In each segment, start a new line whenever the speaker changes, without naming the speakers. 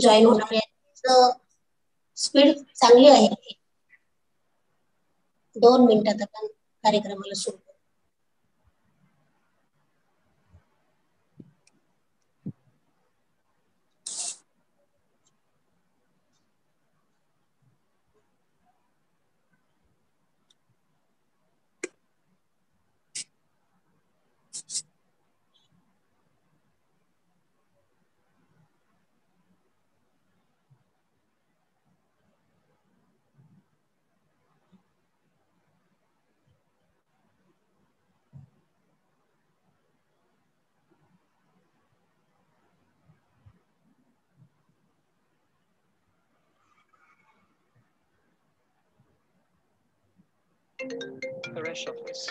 join होणार आहे speed चांगली आहे दोन मिनिटात आपण कार्यक्रमाला सुरू finish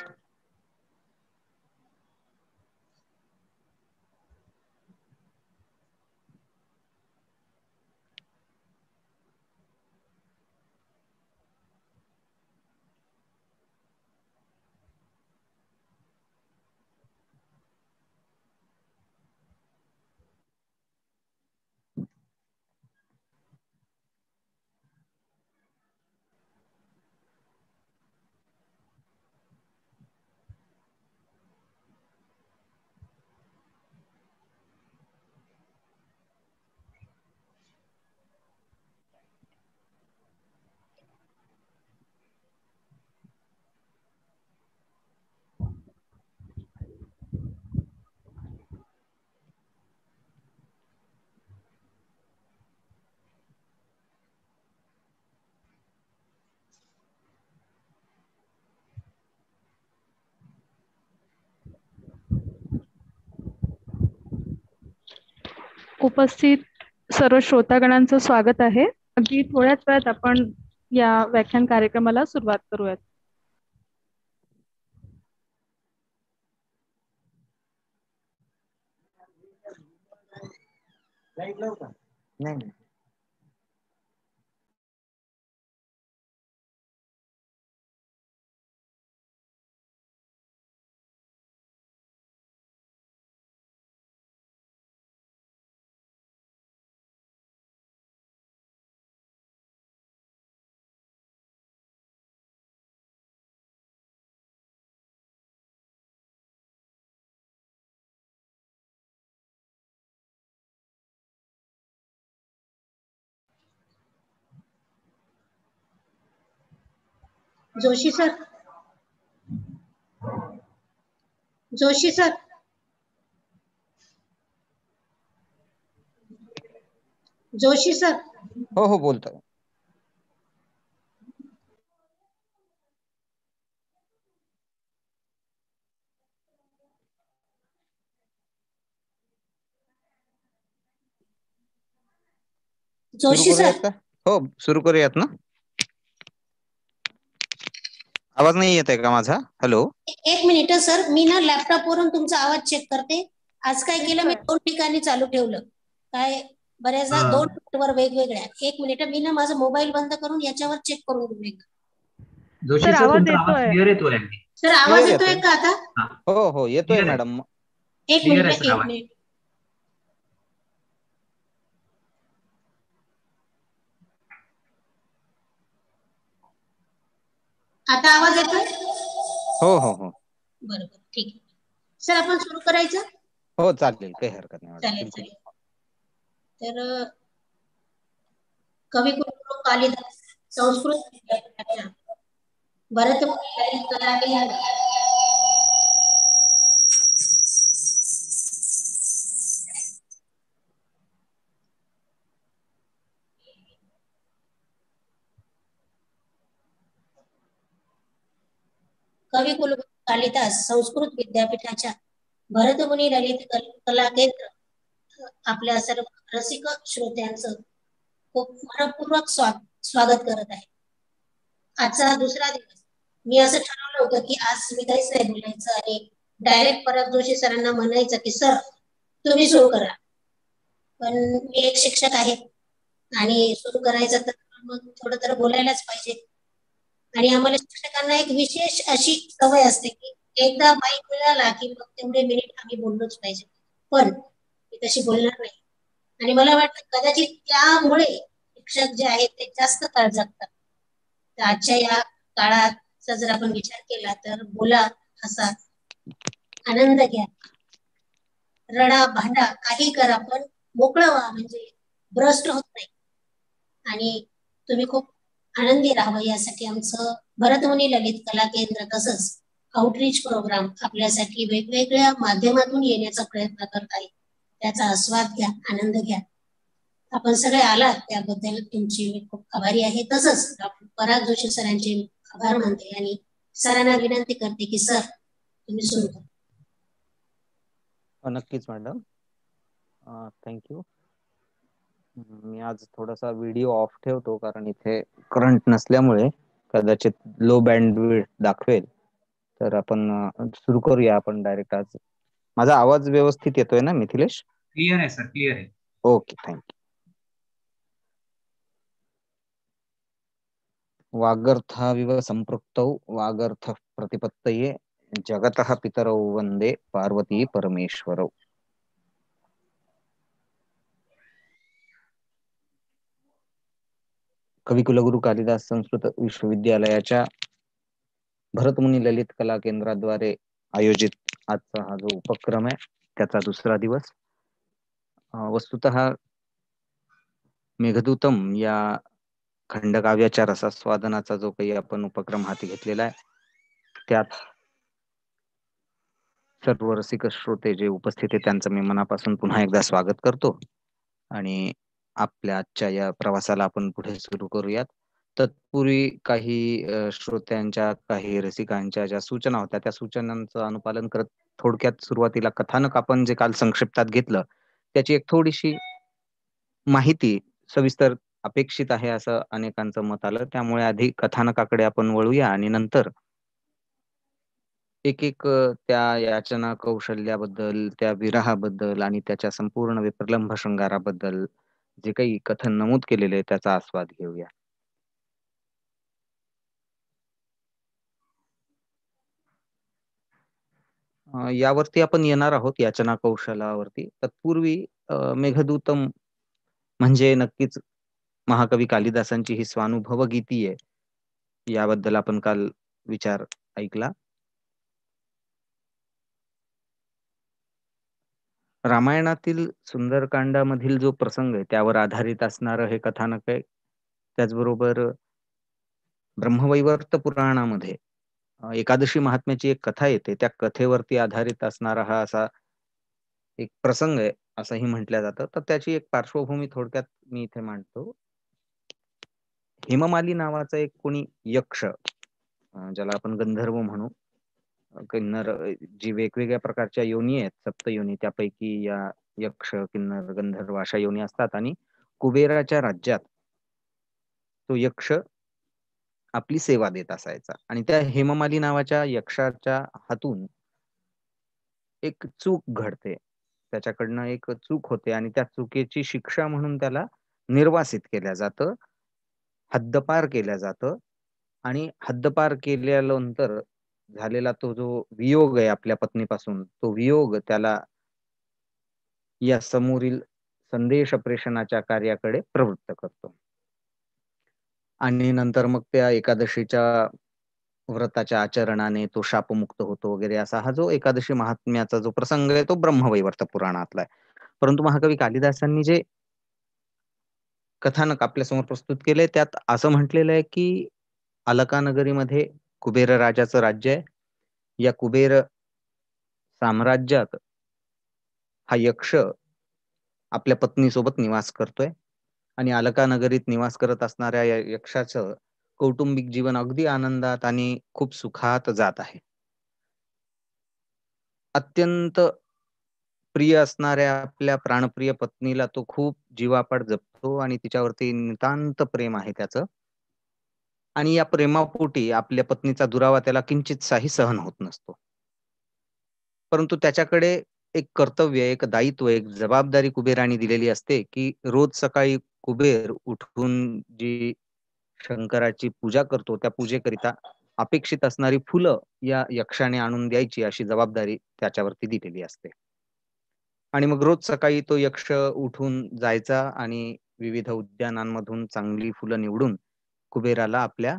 उपस्थित सर्व श्रोतागणांचं स्वागत आहे अगदी थोड्याच वेळात आपण या व्याख्यान कार्यक्रमाला सुरुवात करूयात
नाही Joshi sir Joshi sir Joshi sir
हो हो बोलतो जोशी सर हो सुरू करूयात ना आवाज नाही येत आहे का माझा हॅलो
एक मिनिट सर मी ना लॅपटॉप वरून तुमचा आवाज चेक करते आज काय केलं मी दोन ठिकाणी चालू ठेवलं काय बऱ्याचदा दोन वर वेगवेगळ्या एक मिनिट मी ना माझा मोबाईल बंद करून याच्यावर चेक करून
सर आवाज येतोय
सर आवाज हो, येतोय का आता
हो हो येतोय मॅडम
एक मिनिट एक मिनिट आता आवाज येतोय हो हो हो बरोबर ठीक आहे सर आपण सुरू करायचं
हो चालेल काही हरकत नाही
चालेल चालेल तर कवी कुलगुरू कालिदास संस्कृत विद्यापीठाच्या
भरतमुनी
कवी कुलगुरू कालिदास संस्कृत विद्यापीठाच्या भरतमुनी ललित कला केंद्र आपल्या सर्व रसिक श्रोत्यांच खूप मनपूर्वक स्वागत करत आहे आजचा दुसरा दिवस मी असं ठरवलं होतं की आज मी काहीच नाही बोलायचं आणि डायरेक्ट परत जोशी सरांना म्हणायचं की सर तुम्ही सुरू करा पण मी एक शिक्षक आहे आणि सुरू करायचं तर मग थोडं तर बोलायलाच पाहिजे आणि आम्हाला शिक्षकांना एक विशेष अशी सवय असते की एकदा माईक मिळाला की मग तेवढे मिनिट आम्ही बोललोच पाहिजे पण मी तशी बोलणार नाही आणि मला वाटतं कदाचित त्यामुळे शिक्षक जे आहेत ते जास्त काळ जगतात तर आजच्या या काळाचा जर आपण विचार केला तर बोला हसा आनंद घ्या रडा भांडा काही करा पण मोकळं व्हा म्हणजे भ्रष्ट होत नाही आणि तुम्ही खूप आनंदी राहावं यासाठी आमचं भरतमुनी ललित कला केंद्र तसंच आउटरीच प्रोग्राम आपल्यासाठी वेगवेगळ्या माध्यमातून येण्याचा प्रयत्न करत आहे त्याचा आस्वाद घ्या आनंद घ्या आपण सगळे आलात त्याबद्दल तुमची मी खूप आभारी आहे तसंच डॉक्टर पराग जोशी सरांचे आभार मानते आणि सरांना विनंती करते की सर तुम्ही सुरू करा
हो, नक्कीच मॅडम थँक्यू मी आज थोडासा व्हिडिओ ऑफ ठेवतो कारण इथे करंट नसल्यामुळे कदाचित लो बँड दाखवेल तर आपण सुरू करूया आपण डायरेक्ट आज माझा आवाज व्यवस्थित येतोय ना मिथिलेश क्लिअर आहे सर क्लिअर आहे ओके थँक्यू विव संपृक्त वागर्थ प्रतिपत्तये जगत पितरौ वंदे पार्वती परमेश्वरौ कुलगुरु कालिदास संस्कृत विश्वविद्यालयाच्या भरतमुनी ललित कला केंद्राद्वारे आयोजित आजचा हा जो उपक्रम आहे त्याचा दुसरा दिवस वस्तुत मेघदूतम या खंडकाव्याच्या रसास्वादनाचा जो काही आपण उपक्रम हाती घेतलेला आहे त्यात सर्व रसिक श्रोते जे उपस्थित आहे त्यांचं मी मनापासून पुन्हा एकदा स्वागत करतो आणि आपल्या आजच्या या प्रवासाला आपण पुढे सुरू करूयात तत्पूर्वी काही श्रोत्यांच्या काही रसिकांच्या ज्या सूचना होत्या त्या सूचनांचं अनुपालन करत थोडक्यात सुरुवातीला कथानक आपण जे काल संक्षिप्तात घेतलं त्याची एक थोडीशी माहिती सविस्तर अपेक्षित आहे असं अनेकांचं मत आलं त्यामुळे आधी कथानकाकडे आपण वळूया आणि नंतर एक एक त्या याचना कौशल्याबद्दल त्या विराहाबद्दल आणि त्याच्या संपूर्ण विप्रलंभ शृंगाराबद्दल जे काही कथन नमूद केलेले आहे त्याचा आस्वाद घेऊया यावरती आपण येणार आहोत याचना कौशलावरती तत्पूर्वी मेघदूतम म्हणजे नक्कीच महाकवी कालिदासांची ही स्वानुभव गीती आहे याबद्दल आपण काल विचार ऐकला रामायणातील सुंदरकांडामधील जो प्रसंग आहे त्यावर आधारित असणारं हे कथानक आहे त्याचबरोबर ब्रह्मवैवर्त पुराणामध्ये एकादशी महात्म्याची एक कथा येते त्या कथेवरती आधारित असणारा हा असा एक प्रसंग आहे असंही म्हटलं जातं तर त्याची एक पार्श्वभूमी थोडक्यात मी इथे मांडतो हिममाली नावाचा एक कोणी यक्ष ज्याला आपण गंधर्व म्हणू किन्नर जी वेगवेगळ्या प्रकारच्या योनी आहेत सप्त योनी त्यापैकी या यक्ष किन्नर गंधर्व अशा योनी असतात आणि कुबेराच्या राज्यात तो यक्ष आपली सेवा देत असायचा आणि त्या हेममाली नावाच्या यक्षाच्या हातून एक चूक घडते त्याच्याकडनं एक चूक होते आणि त्या चुकीची शिक्षा म्हणून त्याला निर्वासित केल्या जात हद्दपार केल्या जात आणि हद्दपार केल्यानंतर झालेला तो जो वियोग आहे आपल्या पत्नीपासून तो वियोग त्याला या समोरील संदेश प्रेषणाच्या कार्याकडे प्रवृत्त करतो आणि नंतर मग त्या एकादशीच्या व्रताच्या आचरणाने तो शापमुक्त होतो वगैरे असा हा जो एकादशी महात्म्याचा जो प्रसंग आहे तो ब्रह्मवैवर्त पुराणातला आहे परंतु महाकवी कालिदासांनी जे कथानक आपल्यासमोर प्रस्तुत केले त्यात असं म्हटलेलं आहे की अलकानगरीमध्ये कुबेर राजाचं राज्य आहे या कुबेर साम्राज्यात हा यक्ष आपल्या पत्नीसोबत निवास करतोय आणि अलका नगरीत निवास करत असणाऱ्या या यक्षाचं कौटुंबिक जीवन अगदी आनंदात आणि खूप सुखात जात आहे अत्यंत प्रिय असणाऱ्या आपल्या प्राणप्रिय पत्नीला तो खूप जीवापाड जपतो आणि तिच्यावरती नितांत प्रेम आहे त्याचं आणि या प्रेमापोटी आपल्या पत्नीचा दुरावा त्याला किंचित साही सहन होत नसतो परंतु त्याच्याकडे एक कर्तव्य एक दायित्व एक जबाबदारी कुबेराने दिलेली असते की रोज सकाळी कुबेर उठून जी शंकराची पूजा करतो त्या पूजेकरिता अपेक्षित असणारी फुलं या यक्षाने आणून द्यायची अशी जबाबदारी त्याच्यावरती दिलेली असते आणि मग रोज सकाळी तो यक्ष उठून जायचा आणि विविध उद्यानांमधून चांगली फुलं निवडून कुबेराला आपल्या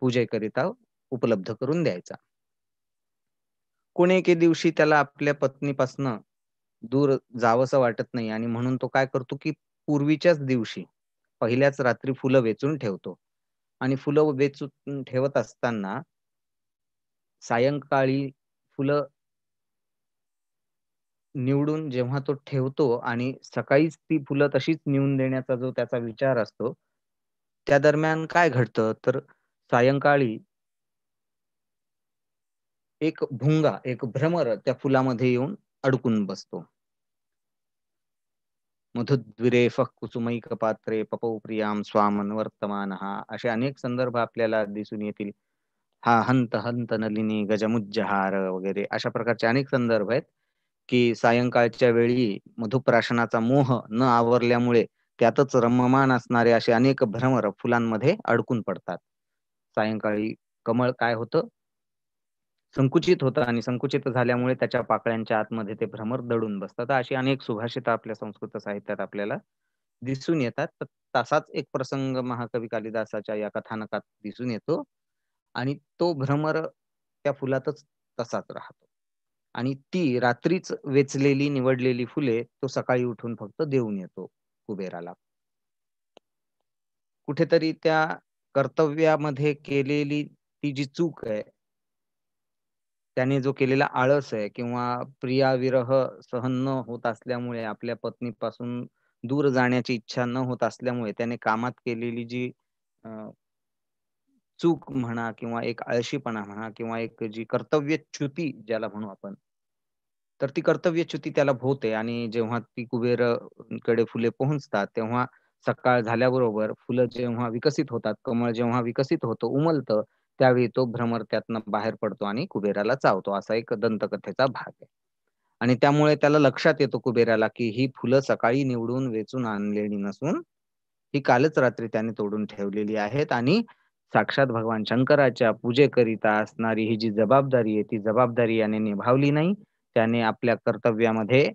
पूजेकरिता उपलब्ध करून द्यायचा कोणी एके दिवशी त्याला आपल्या पत्नीपासनं दूर जावंसं वाटत नाही आणि म्हणून तो काय करतो की पूर्वीच्याच दिवशी पहिल्याच रात्री फुलं वेचून ठेवतो आणि फुलं वेचून ठेवत असताना सायंकाळी फुलं निवडून जेव्हा तो ठेवतो आणि सकाळीच ती फुलं तशीच नेऊन देण्याचा जो त्याचा विचार असतो त्या दरम्यान काय घडतं तर सायंकाळी एक भुंगा एक भ्रमर त्या फुलामध्ये येऊन अडकून बसतो मधुद्विरे कुसुमैक पात्रे पपौ प्रियाम स्वामन वर्तमान हा असे अनेक संदर्भ आपल्याला दिसून येतील हा हंत हंत नलिनी गजमुज्जहार वगैरे अशा प्रकारचे अनेक संदर्भ आहेत की सायंकाळच्या वेळी मधुप्राशनाचा मोह न आवरल्यामुळे त्यातच रममान असणारे असे अनेक भ्रमर फुलांमध्ये अडकून पडतात सायंकाळी कमळ काय होतं संकुचित होतं आणि संकुचित झाल्यामुळे त्याच्या पाकळ्यांच्या आतमध्ये ते भ्रमर दडून बसतात अशी अनेक सुभाषित आपल्या संस्कृत साहित्यात आपल्याला दिसून येतात तर तसाच एक प्रसंग महाकवी कालिदासाच्या या कथानकात दिसून येतो आणि तो भ्रमर त्या फुलातच तसाच राहतो आणि ती रात्रीच वेचलेली निवडलेली फुले तो सकाळी उठून फक्त देऊन येतो कुबेराला कुठेतरी त्या कर्तव्यामध्ये केलेली ती जी चूक आहे त्याने जो केलेला आळस आहे किंवा प्रिया विरह सहन न होत असल्यामुळे आपल्या पत्नीपासून दूर जाण्याची इच्छा न होत असल्यामुळे त्याने कामात केलेली जी चूक म्हणा किंवा एक आळशीपणा म्हणा किंवा एक जी कर्तव्य च्युती ज्याला म्हणू आपण तर ती कर्तव्यच्युती त्याला भोवते आणि जेव्हा ती कुबेर कडे फुले पोहोचतात तेव्हा सकाळ झाल्याबरोबर फुलं जेव्हा विकसित होतात कमळ जेव्हा विकसित होतो उमलत त्यावेळी तो भ्रमर त्यातनं बाहेर पडतो आणि कुबेराला चावतो असा एक दंतकथेचा भाग आहे आणि त्यामुळे त्याला लक्षात येतो कुबेराला की ही फुलं सकाळी निवडून वेचून आणलेली नसून ही कालच रात्री त्याने तोडून ठेवलेली आहेत आणि साक्षात भगवान शंकराच्या पूजेकरिता असणारी ही जी जबाबदारी आहे ती जबाबदारी याने निभावली नाही त्याने आपल्या कर्तव्यामध्ये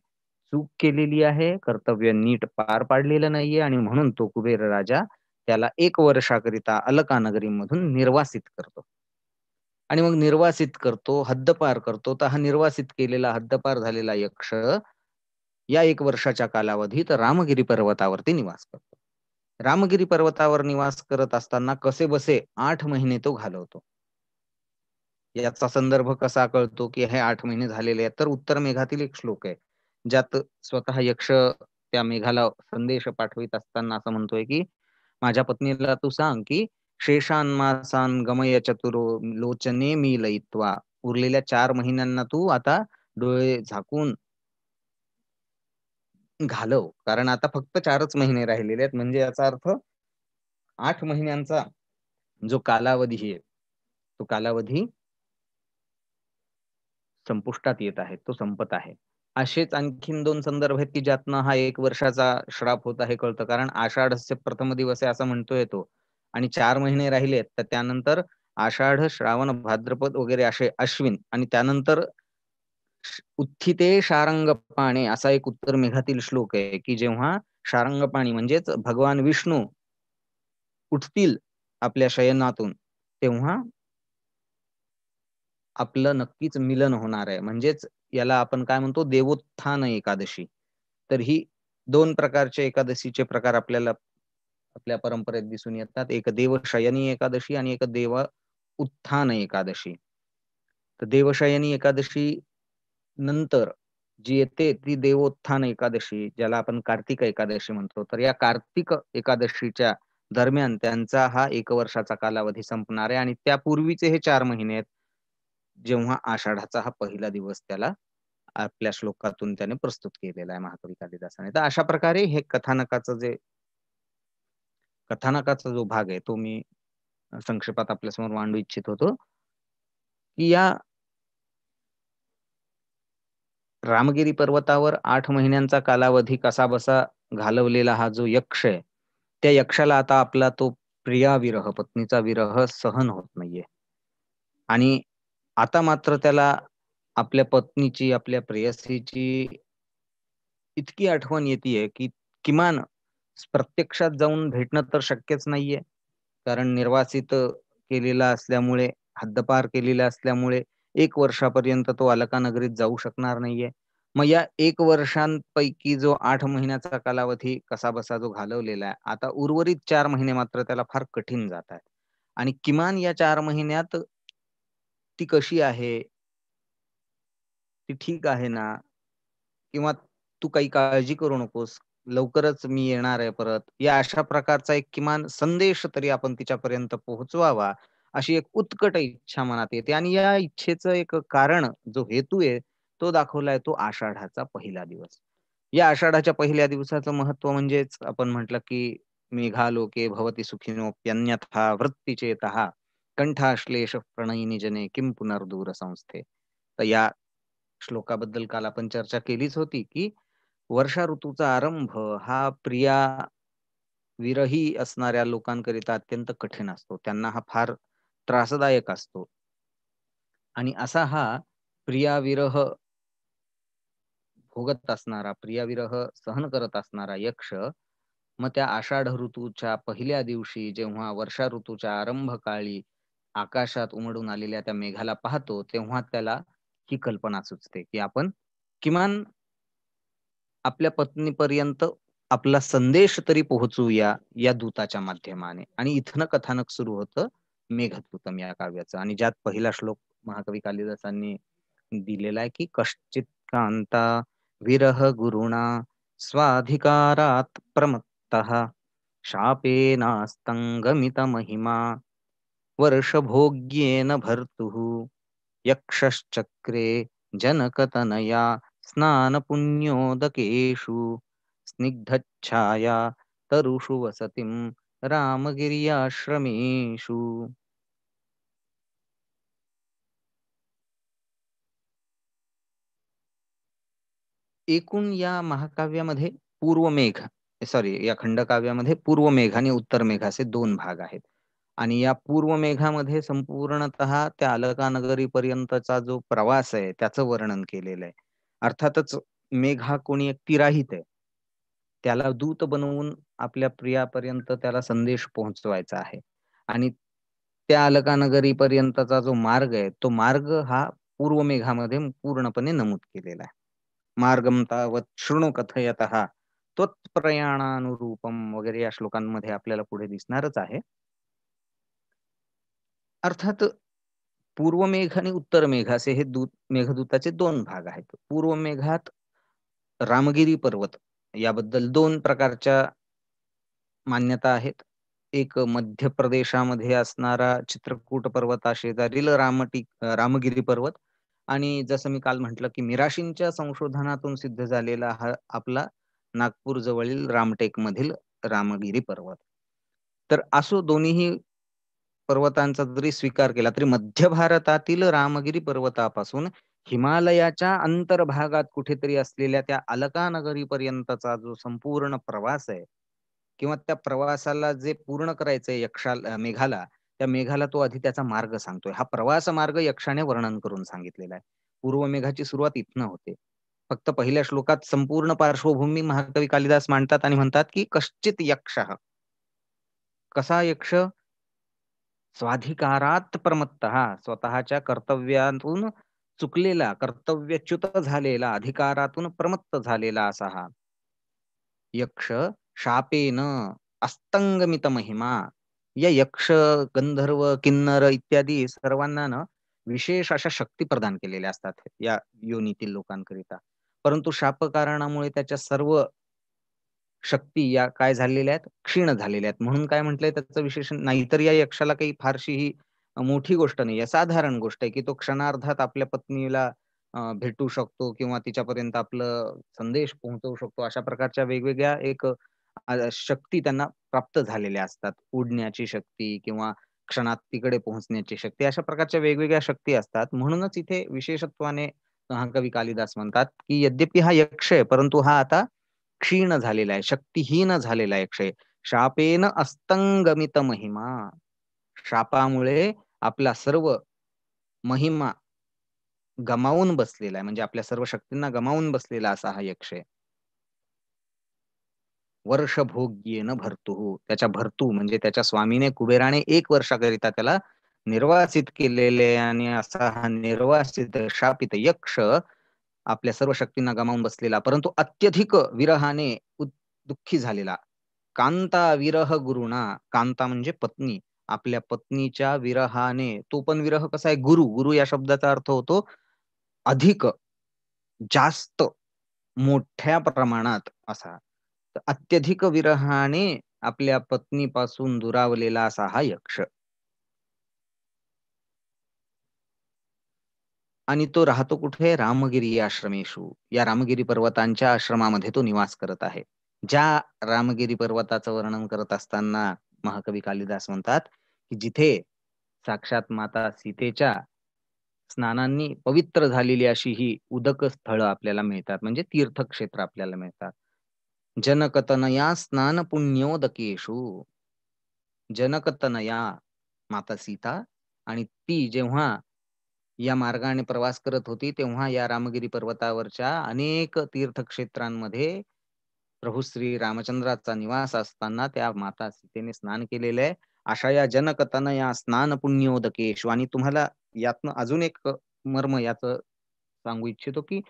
चूक केलेली आहे कर्तव्य नीट पार पाडलेलं नाहीये आणि म्हणून तो कुबेर राजा त्याला एक वर्षाकरिता अलका नगरीमधून निर्वासित करतो आणि मग निर्वासित करतो हद्दपार करतो तर हा निर्वासित केलेला हद्दपार झालेला यक्ष या एक वर्षाच्या कालावधीत रामगिरी पर्वतावरती निवास करतो रामगिरी पर्वतावर निवास करत असताना कसे बसे आठ महिने तो घालवतो याचा संदर्भ कसा कळतो की हे आठ महिने झालेले आहेत तर उत्तर मेघातील एक श्लोक आहे ज्यात स्वतः यक्ष त्या मेघाला संदेश पाठवित असताना असं म्हणतोय की माझ्या पत्नीला तू सांग की शेषान मासान गमय चतुरो लोचने मी लयित्वा उरलेल्या चार महिन्यांना तू आता डोळे झाकून घालव कारण आता फक्त चारच महिने राहिलेले आहेत म्हणजे याचा अर्थ आठ महिन्यांचा जो कालावधी आहे तो कालावधी संपुष्टात येत आहे तो संपत आहे असेच आणखीन दोन संदर्भ आहेत की ज्यातनं हा एक वर्षाचा श्राप होता हे कळतं कारण आषाढस्य प्रथम दिवस आहे असं म्हणतोय तो आणि चार महिने राहिलेत तर त्यानंतर आषाढ श्रावण भाद्रपद वगैरे असे अश्विन आणि त्यानंतर उत्थिते शारंग असा एक उत्तर मेघातील श्लोक आहे की जेव्हा शारंगपाणी म्हणजेच भगवान विष्णू उठतील आपल्या शयनातून तेव्हा आपलं नक्कीच मिलन होणार आहे म्हणजेच याला आपण काय म्हणतो देवोत्थान एकादशी तर ही दोन प्रकारचे एकादशीचे प्रकार आपल्याला आपल्या परंपरेत दिसून येतात एक देवशयनी एकादशी आणि एक देव उत्थान एकादशी तर देवशयनी एकादशी नंतर जी येते ती देवोत्थान एकादशी ज्याला आपण कार्तिक एकादशी म्हणतो तर या कार्तिक एकादशीच्या दरम्यान त्यांचा हा एक वर्षाचा कालावधी संपणार आहे आणि त्यापूर्वीचे हे चार महिने आहेत जेव्हा आषाढाचा हा पहिला दिवस त्याला आपल्या श्लोकातून त्याने प्रस्तुत केलेला आहे महाकवी कालिदासाने तर अशा प्रकारे हे कथानकाचं जे कथानकाचा जो भाग आहे तो मी संक्षेपात आपल्यासमोर मांडू इच्छित होतो की या रामगिरी पर्वतावर आठ महिन्यांचा कालावधी कसा बसा घालवलेला हा जो यक्ष आहे त्या यक्षाला आता आपला तो प्रिया विरह पत्नीचा विरह सहन होत नाहीये आणि आता मात्र त्याला आपल्या पत्नीची आपल्या प्रेयसीची इतकी आठवण येते की किमान प्रत्यक्षात जाऊन भेटणं तर शक्यच नाहीये कारण निर्वासित केलेला असल्यामुळे हद्दपार केलेला असल्यामुळे एक वर्षापर्यंत तो अलकानगरीत जाऊ शकणार नाहीये मग या एक वर्षांपैकी जो आठ महिन्याचा कालावधी कसा बसा जो घालवलेला आहे आता उर्वरित चार महिने मात्र त्याला फार कठीण जात आहेत आणि किमान या चार महिन्यात ती कशी आहे ती ठीक आहे ना किंवा तू काही काळजी करू नकोस लवकरच मी येणार आहे परत या अशा प्रकारचा एक किमान संदेश तरी आपण तिच्यापर्यंत पोहोचवावा अशी एक उत्कट इच्छा मनात येते आणि या इच्छेचं एक कारण जो हेतू आहे तो दाखवलाय तो आषाढाचा पहिला दिवस या आषाढाच्या पहिल्या दिवसाचं महत्व म्हणजेच आपण म्हटलं की मेघालोके भवती अन्यथा वृत्तीचे तहा कंठाश्लेष प्रणयिनी जने किम पुनर्दूर संस्थे तर या श्लोकाबद्दल काल आपण चर्चा केलीच होती की वर्षा ऋतूचा आरंभ हा प्रिया विरही असणाऱ्या लोकांकरिता अत्यंत कठीण असतो त्यांना हा फार त्रासदायक असतो आणि असा हा प्रियाविरह भोगत असणारा प्रियाविरह सहन करत असणारा यक्ष मग त्या आषाढ ऋतूच्या पहिल्या दिवशी जेव्हा वर्षा ऋतूच्या आरंभ काळी आकाशात उमडून आलेल्या त्या मेघाला पाहतो तेव्हा त्याला ही कल्पना सुचते की आपण किमान आपल्या पत्नीपर्यंत आपला संदेश तरी पोहोचूया या दूताच्या माध्यमाने आणि इथनं कथानक सुरू होतं मेघदूतम या काव्याचं आणि ज्यात पहिला श्लोक महाकवी कालिदासांनी दिलेला आहे की कश्चित कांता विरह गुरुणा स्वाधिकारात प्रमत्त शापेनास्तंगमित महिमा वर्षभोग्येन भर्तुः यक्षश्चक्रे जनकतनया स्नानपुण्योदकेषु स्निग्धच्छाया तरुषु वसतिं रामगिर्याश्रमेषु एकूण या महाकाव्यामध्ये पूर्वमेघ सॉरी या खंडकाव्यामध्ये पूर्व आणि उत्तर असे दोन भाग आहेत आणि या पूर्व मेघामध्ये संपूर्णत त्या अलकानगरी पर्यंतचा जो प्रवास आहे त्याचं वर्णन केलेलं आहे अर्थातच मेघ हा कोणी एक तिराहित आहे त्याला दूत बनवून आपल्या प्रियापर्यंत त्याला संदेश पोहोचवायचा आहे आणि त्या अलकानगरी पर्यंतचा जो मार्ग आहे तो मार्ग हा पूर्व मेघामध्ये पूर्णपणे नमूद केलेला आहे मार्गम तावत शृणू कथयत हा प्रयाणानुरूपम वगैरे या श्लोकांमध्ये आपल्याला पुढे दिसणारच आहे अर्थात पूर्व मेघ आणि उत्तर मेघ असे हे दूत मेघदूताचे दोन भाग आहेत पूर्व मेघात रामगिरी पर्वत याबद्दल दोन प्रकारच्या मान्यता आहेत एक मध्य प्रदेशामध्ये असणारा चित्रकूट पर्वताशेजारील रामटी रामगिरी पर्वत आणि जसं मी काल म्हटलं की मिराशींच्या संशोधनातून सिद्ध झालेला हा आपला नागपूर जवळील रामटेक मधील रामगिरी पर्वत तर असो दोन्हीही पर्वतांचा जरी स्वीकार केला तरी मध्य भारतातील रामगिरी पर्वतापासून हिमालयाच्या अंतर्भागात कुठेतरी असलेल्या त्या अलकानगरी पर्यंतचा जो संपूर्ण प्रवास आहे किंवा त्या प्रवासाला जे पूर्ण करायचंय यक्षा मेघाला त्या मेघाला तो आधी त्याचा मार्ग सांगतोय हा प्रवास मार्ग यक्षाने वर्णन करून सांगितलेला आहे पूर्व मेघाची सुरुवात इथनं होते फक्त पहिल्या श्लोकात संपूर्ण पार्श्वभूमी महाकवी कालिदास मांडतात आणि म्हणतात की कश्चित यक्ष कसा यक्ष स्वाधिकारात प्रमत्त हा स्वतःच्या कर्तव्यातून चुकलेला कर्तव्यच्युत झालेला अधिकारातून प्रमत्त झालेला असा हा यक्ष शापेन अस्तंगमित महिमा या यक्ष गंधर्व किन्नर इत्यादी सर्वांना ना विशेष अशा शक्ती प्रदान केलेल्या असतात या योनीतील लोकांकरिता परंतु शाप कारणामुळे त्याच्या सर्व शक्ती या काय झालेल्या आहेत क्षीण झालेल्या आहेत म्हणून काय म्हटलंय त्याचं विशेषण नाहीतर या यक्षाला काही फारशी ही मोठी गोष्ट नाही आहे साधारण गोष्ट आहे की तो क्षणार्धात आपल्या पत्नीला भेटू शकतो किंवा तिच्यापर्यंत आपलं संदेश पोहोचवू शकतो अशा प्रकारच्या वेगवेगळ्या एक शक्ती त्यांना प्राप्त झालेल्या असतात उडण्याची शक्ती किंवा क्षणात तिकडे पोहोचण्याची शक्ती अशा प्रकारच्या वेगवेगळ्या शक्ती असतात म्हणूनच इथे विशेषत्वाने महाकवी कालिदास म्हणतात की यद्यपि हा यक्ष आहे परंतु हा आता क्षीण झालेला आहे शक्तीहीन झालेला आहे क्षय शापेन अस्तंगमित महिमा शापामुळे आपला सर्व महिमा गमावून बसलेला आहे म्हणजे आपल्या सर्व शक्तींना गमावून बसलेला असा हा यक्षय वर्षभोग्येन भरतू त्याच्या भरतू म्हणजे त्याच्या स्वामीने कुबेराने एक वर्षाकरिता त्याला निर्वासित केलेले आणि असा हा निर्वासित शापित यक्ष आपल्या सर्व शक्तींना गमावून बसलेला परंतु अत्यधिक विरहाने दुःखी झालेला कांता विरह गुरुणा कांता म्हणजे पत्नी आपल्या पत्नीच्या विरहाने तो पण विरह कसा आहे गुरु गुरु या शब्दाचा अर्थ होतो अधिक जास्त मोठ्या प्रमाणात असा अत्यधिक विरहाने आपल्या पत्नीपासून दुरावलेला असा हा यक्ष आणि तो राहतो कुठे रामगिरी आश्रमेशू या रामगिरी पर्वतांच्या आश्रमामध्ये तो निवास करत आहे ज्या रामगिरी पर्वताचं वर्णन करत असताना महाकवी कालिदास म्हणतात की जिथे साक्षात माता सीतेच्या स्नानांनी पवित्र झालेली अशी ही उदक स्थळ आपल्याला मिळतात म्हणजे तीर्थक्षेत्र आपल्याला मिळतात जनकतनया स्नान पुण्योदकेशू जनकतनया माता सीता आणि ती जेव्हा या मार्गाने प्रवास करत होती तेव्हा या रामगिरी पर्वतावरच्या अनेक तीर्थक्षेत्रांमध्ये प्रभू श्री रामचंद्राचा निवास असताना त्या माता सीतेने स्नान केलेलं आहे अशा या जनकतन या स्नान पुण्योदकेश आणि तुम्हाला यातनं अजून एक मर्म याच सांगू इच्छितो की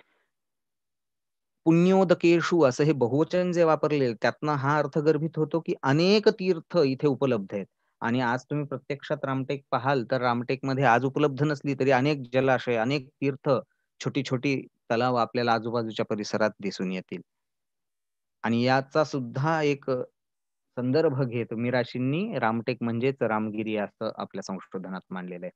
पुण्योदकेशु असं हे बहुवचन जे वापरले त्यातनं हा अर्थ गर्भित होतो की अनेक तीर्थ इथे उपलब्ध आहेत आणि आज तुम्ही प्रत्यक्षात रामटेक पाहाल तर रामटेक मध्ये आज उपलब्ध नसली तरी अनेक जलाशय अनेक तीर्थ छोटी छोटी तलाव आपल्याला आजूबाजूच्या परिसरात दिसून येतील आणि याचा सुद्धा एक संदर्भ घेत मिराशींनी रामटेक म्हणजेच रामगिरी असं आपल्या संशोधनात मांडलेलं आहे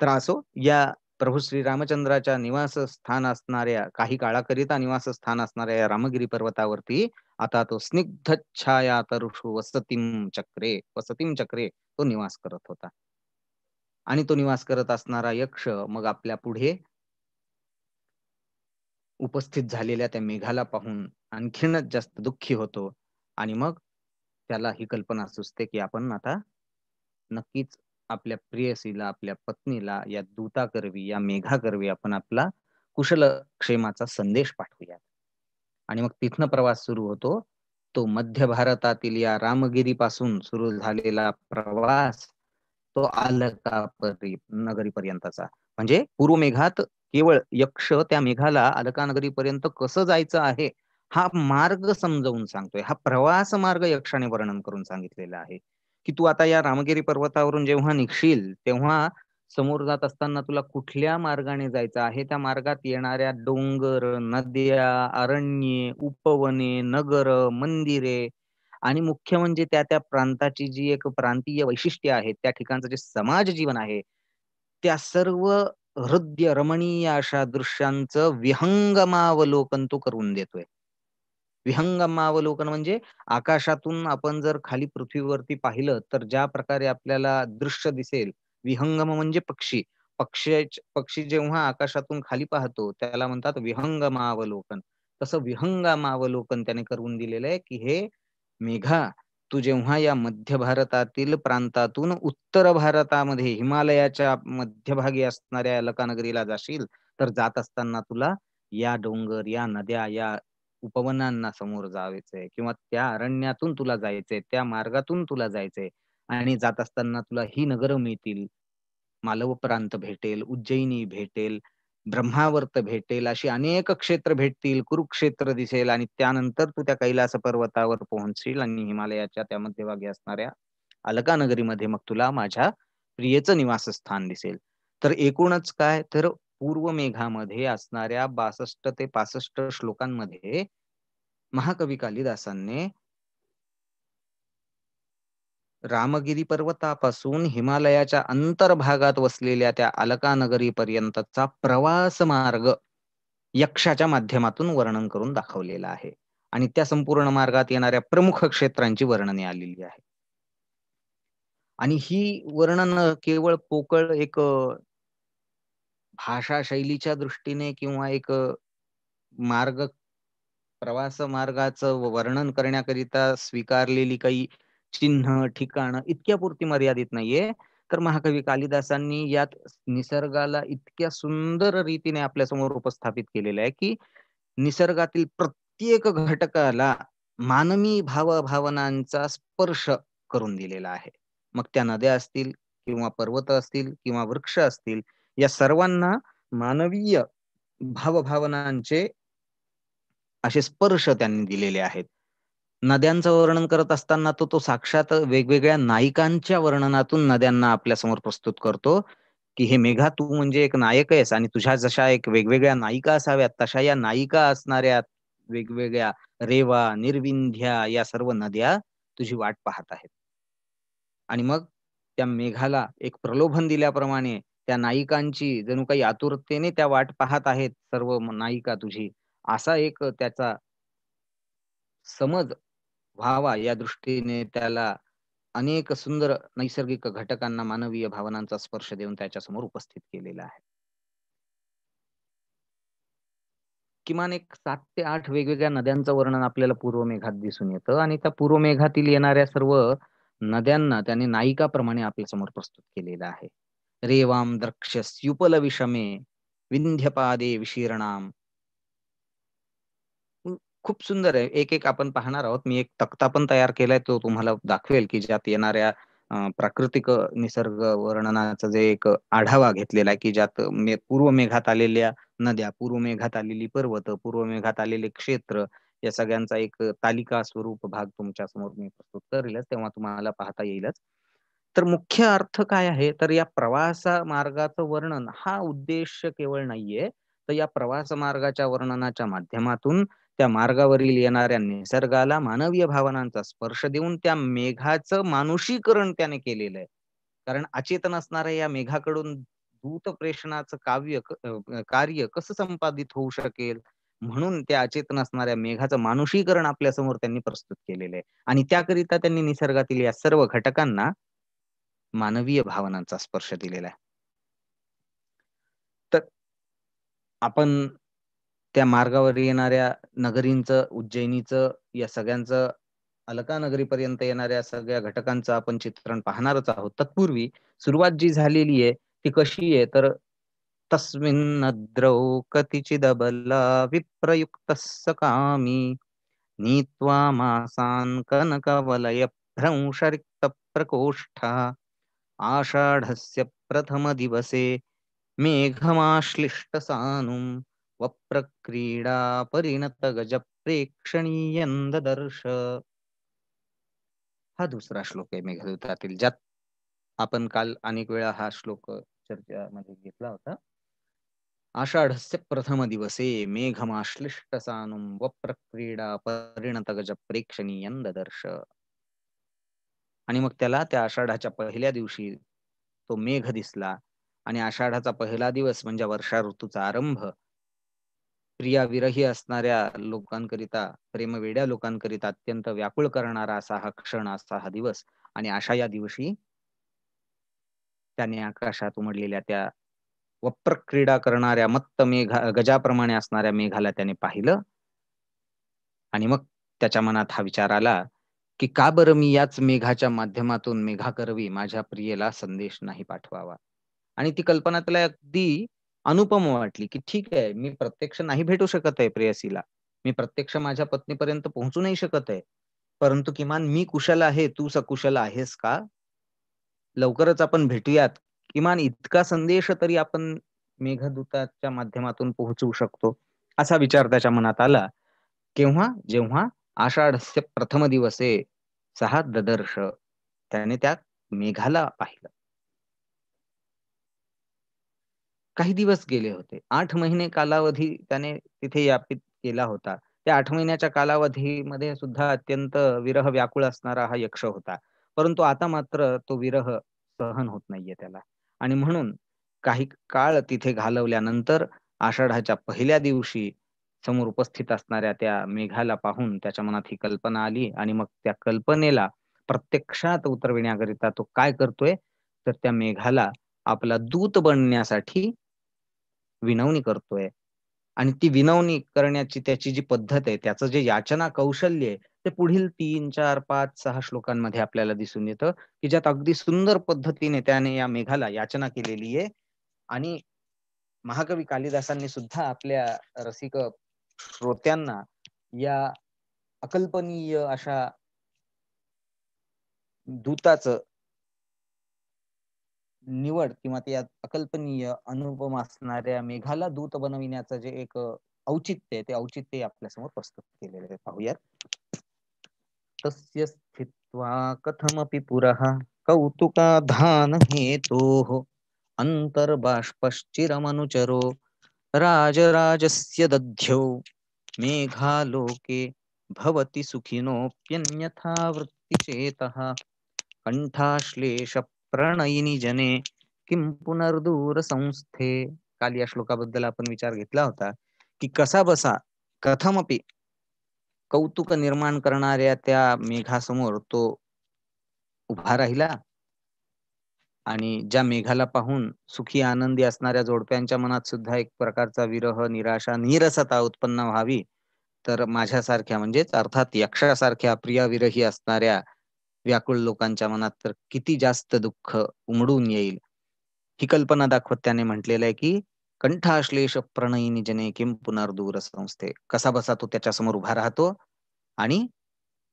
तर असो या प्रभू श्री रामचंद्राच्या निवासस्थान असणाऱ्या काही काळाकरिता निवासस्थान असणाऱ्या या रामगिरी पर्वतावरती आता तो स्निग्ध छाया तरुषु वसतीम चक्रे वसतीम चक्रे तो निवास करत होता आणि तो निवास करत असणारा यक्ष मग आपल्या पुढे उपस्थित झालेल्या त्या मेघाला पाहून आणखीनच जास्त दुःखी होतो आणि मग त्याला ही कल्पना सुचते की आपण आता नक्कीच आपल्या प्रियसीला आपल्या पत्नीला या करवी या करवी आपण आपला कुशल क्षेमाचा संदेश पाठवूयात आणि मग तिथनं प्रवास सुरू होतो तो मध्य भारतातील या रामगिरी पासून सुरू झालेला प्रवास तो अलकापरी नगरीपर्यंतचा म्हणजे पूर्व मेघात केवळ यक्ष त्या मेघाला अलकानगरी पर्यंत कसं जायचं आहे हा मार्ग समजावून सांगतोय हा प्रवास मार्ग यक्षाने वर्णन करून सांगितलेला आहे की तू आता या रामगिरी पर्वतावरून जेव्हा निघशील तेव्हा समोर जात असताना तुला कुठल्या मार्गाने जायचं आहे त्या मार्गात येणाऱ्या डोंगर नद्या अरण्ये उपवने नगर मंदिरे आणि मुख्य म्हणजे त्या त्या प्रांताची जी एक प्रांतीय वैशिष्ट्य आहेत त्या ठिकाणचं जे समाज जीवन आहे त्या सर्व हृदय रमणीय अशा दृश्यांचं विहंगमावलोकन तो करून देतोय विहंगमावलोकन म्हणजे आकाशातून आपण जर खाली पृथ्वीवरती पाहिलं तर ज्या प्रकारे आपल्याला दृश्य दिसेल विहंगम म्हणजे पक्षी पक्षी पक्षी जेव्हा आकाशातून खाली पाहतो त्याला म्हणतात विहंगमावलोकन तसं विहंगमावलोकन त्याने करून दिलेलं आहे की हे मेघा तू जेव्हा या मध्य भारतातील प्रांतातून उत्तर भारतामध्ये हिमालयाच्या मध्यभागी असणाऱ्या लकानगरीला जाशील तर जात असताना तुला या डोंगर या नद्या या उपवनांना समोर जावेच आहे किंवा त्या अरण्यातून तुला जायचंय त्या मार्गातून तुला जायचंय आणि जात असताना तुला ही नगर मिळतील मालव प्रांत भेटेल उज्जैनी भेटेल ब्रह्मावर्त भेटेल अशी अनेक क्षेत्र भेटतील कुरुक्षेत्र दिसेल आणि त्यानंतर तू त्या कैलास पर्वतावर पोहोचशील आणि हिमालयाच्या त्या मध्यभागी असणाऱ्या अलका नगरीमध्ये मग तुला माझ्या प्रियेचं निवासस्थान दिसेल तर एकूणच काय तर पूर्व मेघामध्ये असणाऱ्या बासष्ट ते पासष्ट श्लोकांमध्ये महाकवी कालिदासांनी रामगिरी पर्वतापासून हिमालयाच्या अंतर्भागात वसलेल्या त्या अलकानगरीपर्यंतचा प्रवास मार्ग यक्षाच्या माध्यमातून वर्णन करून दाखवलेला आहे आणि त्या संपूर्ण मार्गात येणाऱ्या प्रमुख क्षेत्रांची वर्णने आलेली आहे आणि ही वर्णन केवळ पोकळ एक भाषा शैलीच्या दृष्टीने किंवा एक मार्ग प्रवास मार्गाचं वर्णन करण्याकरिता स्वीकारलेली काही चिन्ह ठिकाण पुरती मर्यादित नाहीये तर महाकवी कालिदासांनी यात निसर्गाला इतक्या सुंदर रीतीने आपल्या समोर उपस्थापित केलेलं आहे की निसर्गातील प्रत्येक घटकाला मानवी भावभावनांचा स्पर्श करून दिलेला आहे मग त्या नद्या असतील किंवा पर्वत असतील किंवा वृक्ष असतील या सर्वांना मानवीय भावभावनांचे असे स्पर्श त्यांनी दिलेले आहेत नद्यांचं वर्णन करत असताना तो तो साक्षात वेगवेगळ्या नायिकांच्या वर्णनातून नद्यांना आपल्या समोर प्रस्तुत करतो की हे मेघा तू म्हणजे एक नायक आहेस आणि तुझ्या जशा एक वेगवेगळ्या नायिका असाव्यात तशा या नायिका असणाऱ्या वेगवेगळ्या रेवा निर्विंध्या या सर्व नद्या तुझी वाट पाहत आहेत आणि मग त्या मेघाला एक प्रलोभन दिल्याप्रमाणे त्या नायिकांची जणू काही आतुरतेने त्या वाट पाहत आहेत सर्व नायिका तुझी असा एक त्याचा समज व्हावा या दृष्टीने त्याला अनेक सुंदर नैसर्गिक घटकांना मानवीय भावनांचा स्पर्श देऊन त्याच्यासमोर उपस्थित केलेला आहे किमान एक सात ते आठ वेगवेगळ्या नद्यांचं वर्णन आपल्याला पूर्वमेघात दिसून येतं आणि त्या पूर्वमेघातील येणाऱ्या सर्व नद्यांना त्याने नायिकाप्रमाणे आपल्यासमोर प्रस्तुत केलेलं आहे रेवाम विषमे विंध्यपादे विशीर्णाम खूप सुंदर आहे एक एक आपण पाहणार आहोत मी एक तक्ता पण तयार केलाय तो तुम्हाला दाखवेल की ज्यात येणाऱ्या प्राकृतिक निसर्ग वर्णनाचा जे एक आढावा घेतलेला आहे की ज्यात मे पूर्व मेघात आलेल्या नद्या पूर्व मेघात आलेली पर्वत पूर्व मेघात आलेले क्षेत्र या सगळ्यांचा एक तालिका स्वरूप भाग तुमच्या समोर मी प्रस्तुत करेलच तेव्हा तुम्हाला पाहता येईलच तर मुख्य अर्थ काय आहे तर या प्रवास मार्गाचं वर्णन हा उद्देश केवळ नाहीये तर या प्रवास मार्गाच्या वर्णनाच्या माध्यमातून त्या मार्गावरील येणाऱ्या निसर्गाला मानवीय भावनांचा स्पर्श देऊन त्या मेघाचं मानुषीकरण त्याने केलेलं आहे कारण अचेतन असणाऱ्या या मेघाकडून दूत प्रेषणाचं काव्य कार्य कसं संपादित होऊ शकेल म्हणून त्या अचेतन असणाऱ्या मेघाचं मानुषीकरण आपल्या समोर त्यांनी प्रस्तुत केलेलं आहे आणि त्याकरिता त्यांनी निसर्गातील या सर्व घटकांना मानवीय भावनांचा स्पर्श दिलेला आहे तर आपण त्या मार्गावर येणाऱ्या नगरींचं उज्जैनीचं या सगळ्यांचं अलका नगरीपर्यंत येणाऱ्या सगळ्या घटकांचं आपण चित्रण पाहणारच आहोत तत्पूर्वी सुरुवात जी झालेली आहे ती कशी आहे तर द्रौ कतिचिदबला विप्रयुक्त सकामी नीत्वा रिक्त प्रकोष्ठा आषाढस्य प्रथम दिवसे मेघमाश्लिष्ट सानुम वप्रक्रीडा परिणत गज दर्श हा दुसरा श्लोक आहे मेघदूतातील ज्यात आपण काल अनेक वेळा हा श्लोक मध्ये घेतला होता आषाढस्य प्रथम दिवसे व प्रक्रीडा परिणत गज प्रेक्षणीयं दर्श आणि मग त्याला त्या आषाढाच्या पहिल्या दिवशी तो मेघ दिसला आणि आषाढाचा पहिला दिवस म्हणजे वर्षा ऋतूचा आरंभ प्रिया विरही असणाऱ्या लोकांकरिता प्रेमवेड्या लोकांकरिता अत्यंत व्याकुळ करणारा असा हा क्षण असा हा दिवस आणि अशा या दिवशी त्याने आकाशात उमडलेल्या त्या वप्रक्रीडा करणाऱ्या मत्त मेघा गजाप्रमाणे असणाऱ्या मेघाला त्याने पाहिलं आणि मग त्याच्या मनात हा विचार आला की का बरं मी याच मेघाच्या माध्यमातून मेघा करवी माझ्या प्रियेला संदेश नाही पाठवावा आणि ती कल्पना अगदी अनुपम वाटली की ठीक आहे मी प्रत्यक्ष नाही भेटू शकत आहे प्रेयसीला मी प्रत्यक्ष माझ्या पत्नीपर्यंत पोहोचू नाही शकत आहे परंतु किमान मी कुशल आहे तू सकुशल आहेस का लवकरच आपण भेटूयात किमान इतका संदेश तरी आपण मेघदूताच्या माध्यमातून पोहोचवू शकतो असा विचार त्याच्या मनात आला केव्हा जेव्हा आषाढस्य प्रथम दिवसे सहा ददर्श त्याने त्या मेघाला पाहिलं काही दिवस गेले होते आठ महिने कालावधी त्याने तिथे यापित केला होता त्या आठ महिन्याच्या कालावधीमध्ये सुद्धा अत्यंत विरह व्याकुळ असणारा हा यक्ष होता परंतु आता मात्र तो विरह सहन होत नाहीये त्याला आणि म्हणून काही काळ तिथे घालवल्यानंतर आषाढाच्या पहिल्या दिवशी समोर उपस्थित असणाऱ्या त्या मेघाला पाहून त्याच्या मनात ही कल्पना आली आणि मग त्या कल्पनेला प्रत्यक्षात उतरविण्याकरिता तो काय करतोय तर त्या मेघाला आपला दूत बनण्यासाठी विनवणी करतोय आणि ती विनवणी करण्याची त्याची जी पद्धत आहे त्याचं जे याचना कौशल्य आहे ते पुढील तीन चार पाच सहा श्लोकांमध्ये आपल्याला दिसून येतं की ज्यात अगदी सुंदर पद्धतीने त्याने या मेघाला याचना केलेली आहे आणि महाकवी कालिदासांनी सुद्धा आपल्या रसिक श्रोत्यांना या अकल्पनीय अशा दूताच निवड किंवा त्या अकल्पनीय अनुपम असणाऱ्या मेघाला दूत बनविण्याचं जे एक औचित्य ते औचित्य आपल्या समोर प्रस्तुत केलेलं आहे पाहूयात तस्य स्थित्वा कथमपि पुरः कौतुकाधान हेतोः अन्तर्बाष्पश्चिरमनुचरो राजराजस्य दध्यो मेघालोके भवति सुखिनोऽप्यन्यथा वृत्तिचेतः कण्ठाश्लेष प्रणयिनी जने किम पुनर्दूर संस्थे काल या श्लोकाबद्दल आपण विचार घेतला होता की कसा बसा कथमपी कौतुक निर्माण करणाऱ्या त्या मेघासमोर तो उभा राहिला आणि ज्या मेघाला पाहून सुखी आनंदी असणाऱ्या जोडप्यांच्या मनात सुद्धा एक प्रकारचा विरह निराशा निरसता उत्पन्न व्हावी तर माझ्यासारख्या म्हणजेच अर्थात यक्षासारख्या प्रिया विरही असणाऱ्या व्याकुळ लोकांच्या मनात तर किती जास्त दुःख उमडून येईल ही कल्पना दाखवत त्याने म्हटलेलं आहे की कंठाश्लेष प्रणयिनी जने किम पुनर्दूर संस्थे कसा बसा तो समोर उभा राहतो आणि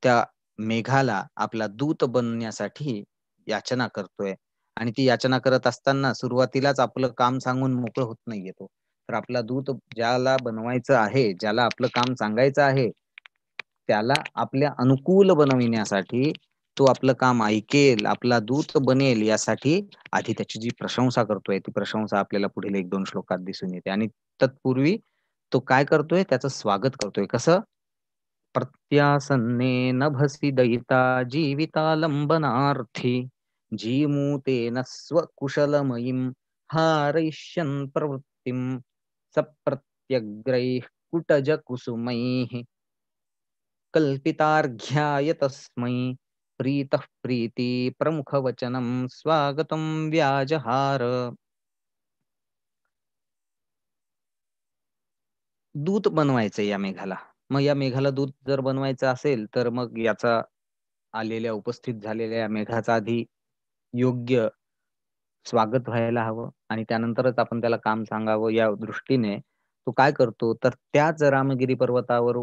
त्या मेघाला आपला दूत बनण्यासाठी याचना करतोय आणि ती याचना करत असताना सुरुवातीलाच आपलं काम सांगून मोकळं होत नाहीये तो तर आपला दूत ज्याला बनवायचं आहे ज्याला आपलं काम सांगायचं आहे त्याला आपल्या अनुकूल बनविण्यासाठी तो आपलं काम ऐकेल आपला दूत बनेल यासाठी आधी त्याची जी प्रशंसा करतोय ती प्रशंसा आपल्याला पुढील एक दोन श्लोकात दिसून येते आणि तत्पूर्वी तो काय करतोय त्याचं स्वागत करतोय कसं प्रत्यासन्ने नभसी दयिता जीवितालंबनार्थी जीमूतेन स्वकुशलमयीं हारयिष्यन् प्रवृत्तिं सप्रत्यग्रैः कुसुमै कल्पितार्घ्याय तस्मै प्रीतः प्रीति प्रमुखवचनं स्वागतं व्याजहार दूत बनवायचं या मेघाला मग या मेघाला दूध जर बनवायचं असेल तर मग याचा आलेल्या उपस्थित झालेल्या या मेघाचा आधी योग्य स्वागत व्हायला हवं आणि त्यानंतरच आपण त्याला काम सांगावं या दृष्टीने तो काय करतो तर त्याच रामगिरी पर्वतावर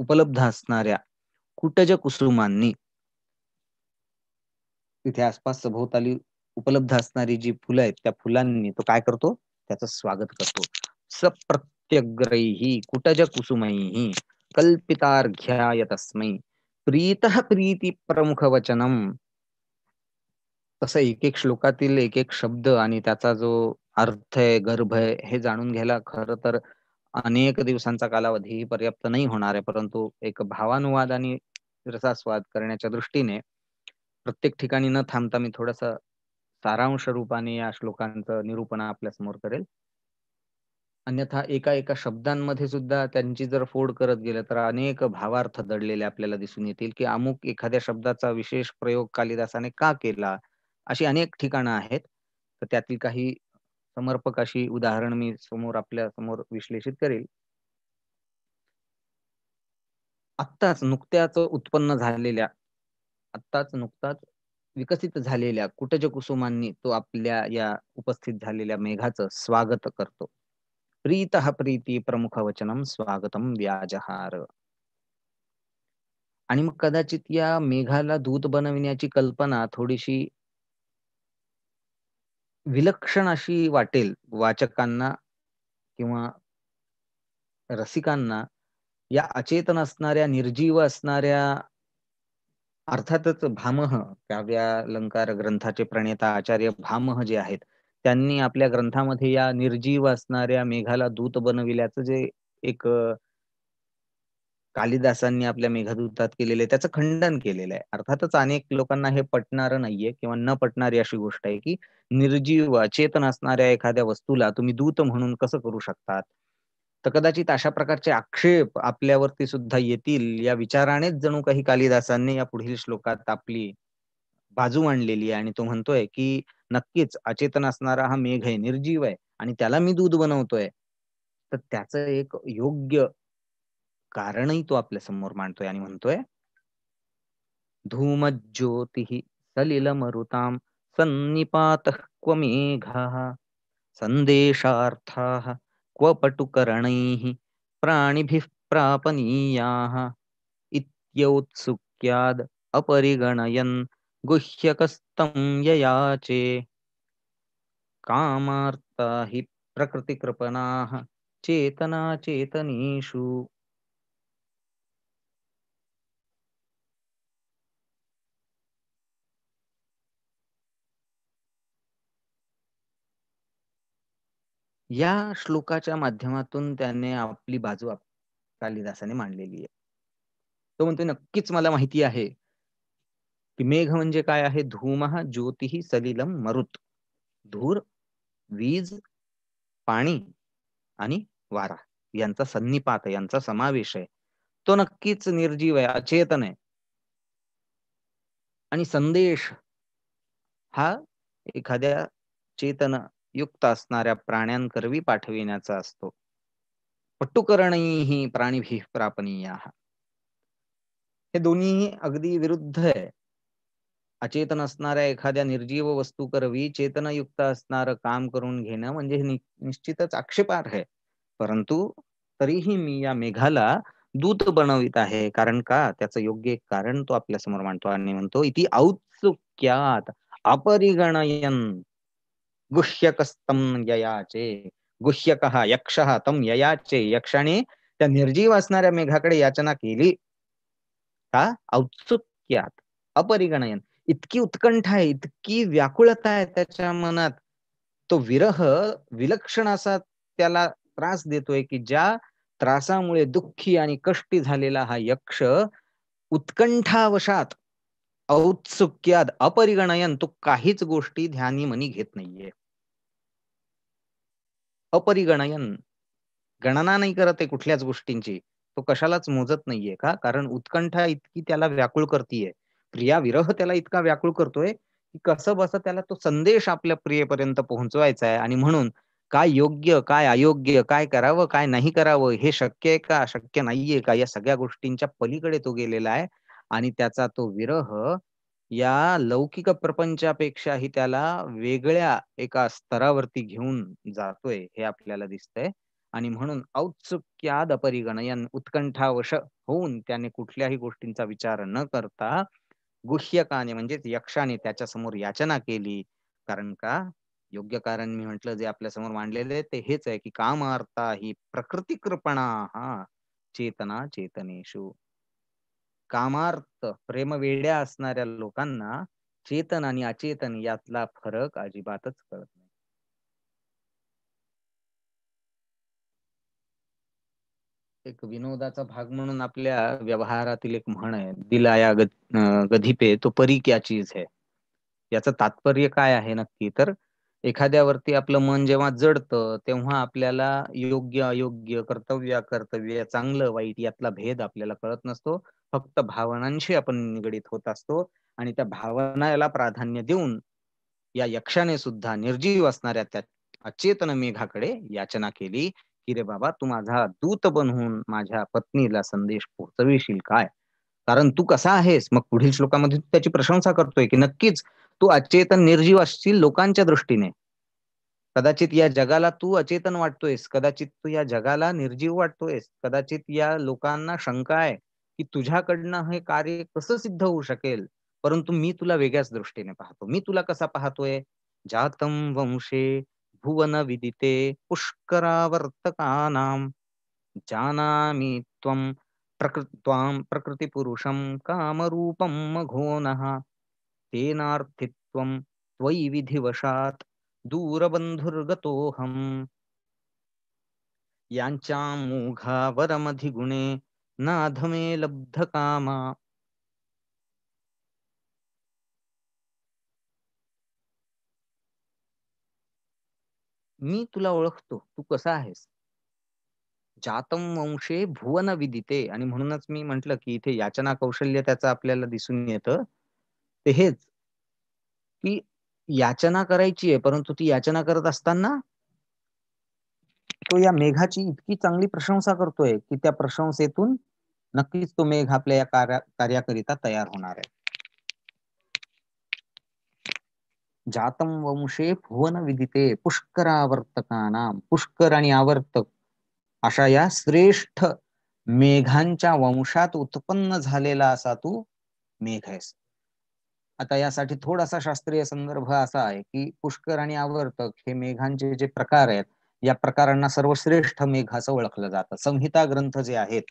उपलब्ध असणाऱ्या कुटज कुसुमांनी तिथे आसपास सभोवताली उपलब्ध असणारी जी फुलं आहेत त्या फुलांनी तो काय करतो त्याचं स्वागत करतो सप्रत्यग्रही कुटज कुसुमही कल्पितार्घ्याय तस्मै प्रीत प्रीती प्रमुख वचनम तसं एक एक श्लोकातील एक एक शब्द आणि त्याचा जो अर्थ आहे गर्भ आहे हे जाणून घ्यायला खर तर अनेक दिवसांचा कालावधी पर्याप्त नाही होणार आहे परंतु एक भावानुवाद आणि रसास्वाद करण्याच्या दृष्टीने प्रत्येक ठिकाणी न थांबता मी थोडासा सारांश रूपाने या श्लोकांचं निरूपण आपल्या समोर करेल अन्यथा एका एका शब्दांमध्ये सुद्धा त्यांची जर फोड करत गेलं तर अनेक भावार्थ दडलेले आपल्याला दिसून येतील की अमुक एखाद्या शब्दाचा विशेष प्रयोग कालिदासाने का केला अशी अनेक ठिकाणं आहेत तर त्यातील काही समर्पक अशी उदाहरण मी समोर आपल्या समोर विश्लेषित करेल आत्ताच नुकत्याच उत्पन्न झालेल्या आत्ताच नुकताच विकसित झालेल्या कुटज कुसुमांनी तो आपल्या या उपस्थित झालेल्या मेघाचं स्वागत करतो प्रीत प्रीती प्रमुख वचनम स्वागतम व्याजहार आणि मग कदाचित या मेघाला दूध बनविण्याची कल्पना थोडीशी विलक्षण अशी वाटेल वाचकांना किंवा रसिकांना या अचेतन असणाऱ्या निर्जीव असणाऱ्या अर्थातच भामह अलंकार ग्रंथाचे प्रणेता आचार्य भामह जे आहेत त्यांनी आपल्या ग्रंथामध्ये या निर्जीव असणाऱ्या मेघाला दूत बनविल्याचं जे एक कालिदासांनी आपल्या मेघादूतात केलेलं आहे त्याचं खंडन केलेलं आहे अर्थातच अनेक लोकांना हे पटणारं नाहीये किंवा न पटणारी अशी गोष्ट आहे की निर्जीव अचेतन असणाऱ्या एखाद्या वस्तूला तुम्ही दूत म्हणून कसं करू शकतात तर कदाचित अशा प्रकारचे आक्षेप आपल्यावरती सुद्धा येतील या विचारानेच जणू काही कालिदासांनी या पुढील श्लोकात आपली बाजू मांडलेली आहे आणि तो म्हणतोय की नक्कीच अचेतन असणारा हा मेघ आहे निर्जीव आहे आणि त्याला मी दूध बनवतोय तर त्याचं एक योग्य कारणही तो आपल्या समोर मांडतोय आणि म्हणतोय धूमज्योती सलिल मरुताम संनिपात क्व मेघ संदेशार्था क्व पटुकरणैः प्राणिभिः प्रापनीयाः इत्यौत्सुक्याद् अपरिगणयन् गुह्यकस्तं ययाचे कामार्ता हि प्रकृतिकृपणाः चेतनाचेतनीषु या श्लोकाच्या माध्यमातून त्याने आपली बाजू कालिदासाने मांडलेली आहे तो म्हणतो नक्कीच मला माहिती आहे की मेघ म्हणजे काय आहे धूमहा ज्योतिही सलिलम मरुत धूर वीज पाणी आणि वारा यांचा संनिपात यांचा समावेश आहे तो नक्कीच निर्जीव आहे अचेतन आहे आणि संदेश हा एखाद्या चेतन युक्त असणाऱ्या प्राण्यांकरवी पाठविण्याचा असतो ही प्राणीभी प्रापणीय हे दोन्हीही अगदी विरुद्ध आहे अचेतन असणाऱ्या एखाद्या निर्जीव वस्तू करवी चेतनयुक्त असणार काम करून घेणं म्हणजे निश्चितच आक्षेपार्ह आहे परंतु तरीही मी या मेघाला दूत बनवित आहे कारण का त्याचं योग्य एक कारण तो आपल्या समोर मांडतो आणि म्हणतो इति औत्सुक्यात अपरिगणयन गुह्यकस्तम ययाचे गुह्यक यक्ष तम ययाचे यक्षाने त्या निर्जीव असणाऱ्या मेघाकडे याचना केली का औत्सुक्यात अपरिगणयन इतकी उत्कंठा आहे इतकी व्याकुळता आहे त्याच्या मनात तो विरह विलक्षण असा त्याला त्रास देतोय की ज्या त्रासामुळे दुःखी आणि कष्टी झालेला हा यक्ष उत्कंठावशात औत्सुक्यात अपरिगणयन तो काहीच गोष्टी ध्यानी मनी घेत नाहीये अपरिगणयन गणना नाही करत आहे कुठल्याच गोष्टींची तो कशालाच मोजत नाहीये का कारण उत्कंठा इतकी त्याला व्याकुळ करतीये प्रिया विरह त्याला इतका व्याकुळ करतोय की कसं बस त्याला तो संदेश आपल्या प्रियेपर्यंत पोहोचवायचा आहे आणि म्हणून काय योग्य काय अयोग्य काय करावं काय नाही करावं हे शक्य आहे का शक्य नाहीये का या सगळ्या गोष्टींच्या पलीकडे तो गेलेला आहे आणि त्याचा तो विरह या लौकिक प्रपंचापेक्षाही त्याला वेगळ्या एका स्तरावरती घेऊन जातोय हे आपल्याला दिसतंय आणि म्हणून औत्सुक्याद परिगणयन उत्कंठावश होऊन त्याने कुठल्याही गोष्टींचा विचार न करता गुह्यकाने म्हणजेच यक्षाने त्याच्या समोर याचना केली कारण का योग्य कारण मी म्हंटल जे आपल्या समोर मांडलेले ते हेच आहे की कामार्था ही प्रकृती कृपणा हा चेतना चेतनेशु कामार्थ प्रेम वेड्या असणाऱ्या लोकांना चेतन आणि अचेतन यातला फरक अजिबातच कळत नाही एक विनोदाचा भाग म्हणून आपल्या व्यवहारातील एक म्हण आहे दिला या तो परी क्या चीज है याच तात्पर्य काय आहे नक्की तर एखाद्यावरती आपलं मन जेव्हा जडतं तेव्हा आपल्याला योग्य अयोग्य कर्तव्य कर्तव्य चांगलं वाईट यातला भेद आपल्याला कळत नसतो फक्त भावनांशी आपण निगडीत होत असतो आणि त्या भावनाला प्राधान्य देऊन या यक्षाने सुद्धा निर्जीव असणाऱ्या त्या अचेतन मेघाकडे याचना केली की रे बाबा तू माझा दूत बनवून माझ्या पत्नीला संदेश पोहोचविशील काय कारण तू कसा आहेस मग पुढील श्लोकामध्ये त्याची प्रशंसा करतोय की नक्कीच तू अचेतन निर्जीव असशील लोकांच्या दृष्टीने कदाचित या जगाला तू अचेतन वाटतोयस कदाचित तू या जगाला निर्जीव वाटतोयस कदाचित या लोकांना शंका आहे की तुझ्याकडनं हे कार्य कसं सिद्ध होऊ शकेल परंतु मी तुला वेगळ्याच दृष्टीने पाहतो मी तुला कसा पाहतोय जातम वंशे भुवन विदिते पुष्करावर्तकानाम जानामी त्वं प्रकृत्वां प्रकृतिपुरुषं कामरूपं मघोनः तेनार्थित्वं त्वयि विधिवशात यांच्या मोघावरमधिगुणे लब्ध कामा मी तुला ओळखतो तू कसा आहेस जातम वंशे भुवन विदिते आणि म्हणूनच मी म्हंटल की इथे याचना कौशल्य त्याचं आपल्याला दिसून येतं ते हेच की याचना करायची आहे परंतु ती याचना करत असताना तो या मेघाची इतकी चांगली प्रशंसा करतोय की त्या प्रशंसेतून नक्कीच तो मेघ आपल्या या कार्या कार्याकरिता तयार होणार आहे जातम वंशे भुवन विदिते पुष्करावर्तकाना पुष्कर आणि आवर्तक अशा या श्रेष्ठ मेघांच्या वंशात उत्पन्न झालेला असा तू मेघ आहेस आता यासाठी थोडासा शास्त्रीय संदर्भ असा आहे की पुष्कर आणि आवर्तक हे मेघांचे जे प्रकार आहेत या प्रकारांना सर्वश्रेष्ठ मेघ असं ओळखलं जातं संहिता ग्रंथ जे आहेत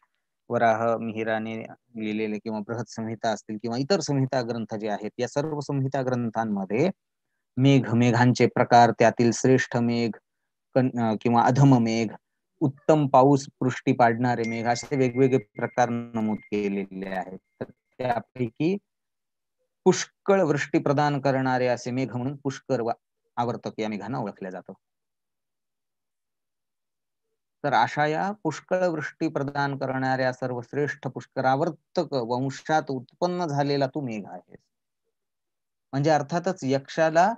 वराह मिहिराने लिहिलेले किंवा बृहत संहिता असतील किंवा इतर संहिता ग्रंथ जे आहेत या सर्व संहिता ग्रंथांमध्ये मेघ मेघांचे प्रकार त्यातील श्रेष्ठ मेघ किंवा अधम मेघ उत्तम पाऊस पृष्टी पाडणारे मेघ असे वेगवेगळे प्रकार नमूद केलेले आहेत तर त्यापैकी पुष्कळ वृष्टी प्रदान करणारे असे मेघ म्हणून पुष्कर आवर्तक या मेघांना ओळखल्या जातो तर अशा या पुष्कळ वृष्टी प्रदान करणाऱ्या सर्वश्रेष्ठ पुष्करावर्तक वंशात उत्पन्न झालेला तू मेघ आहे म्हणजे अर्थातच यक्षाला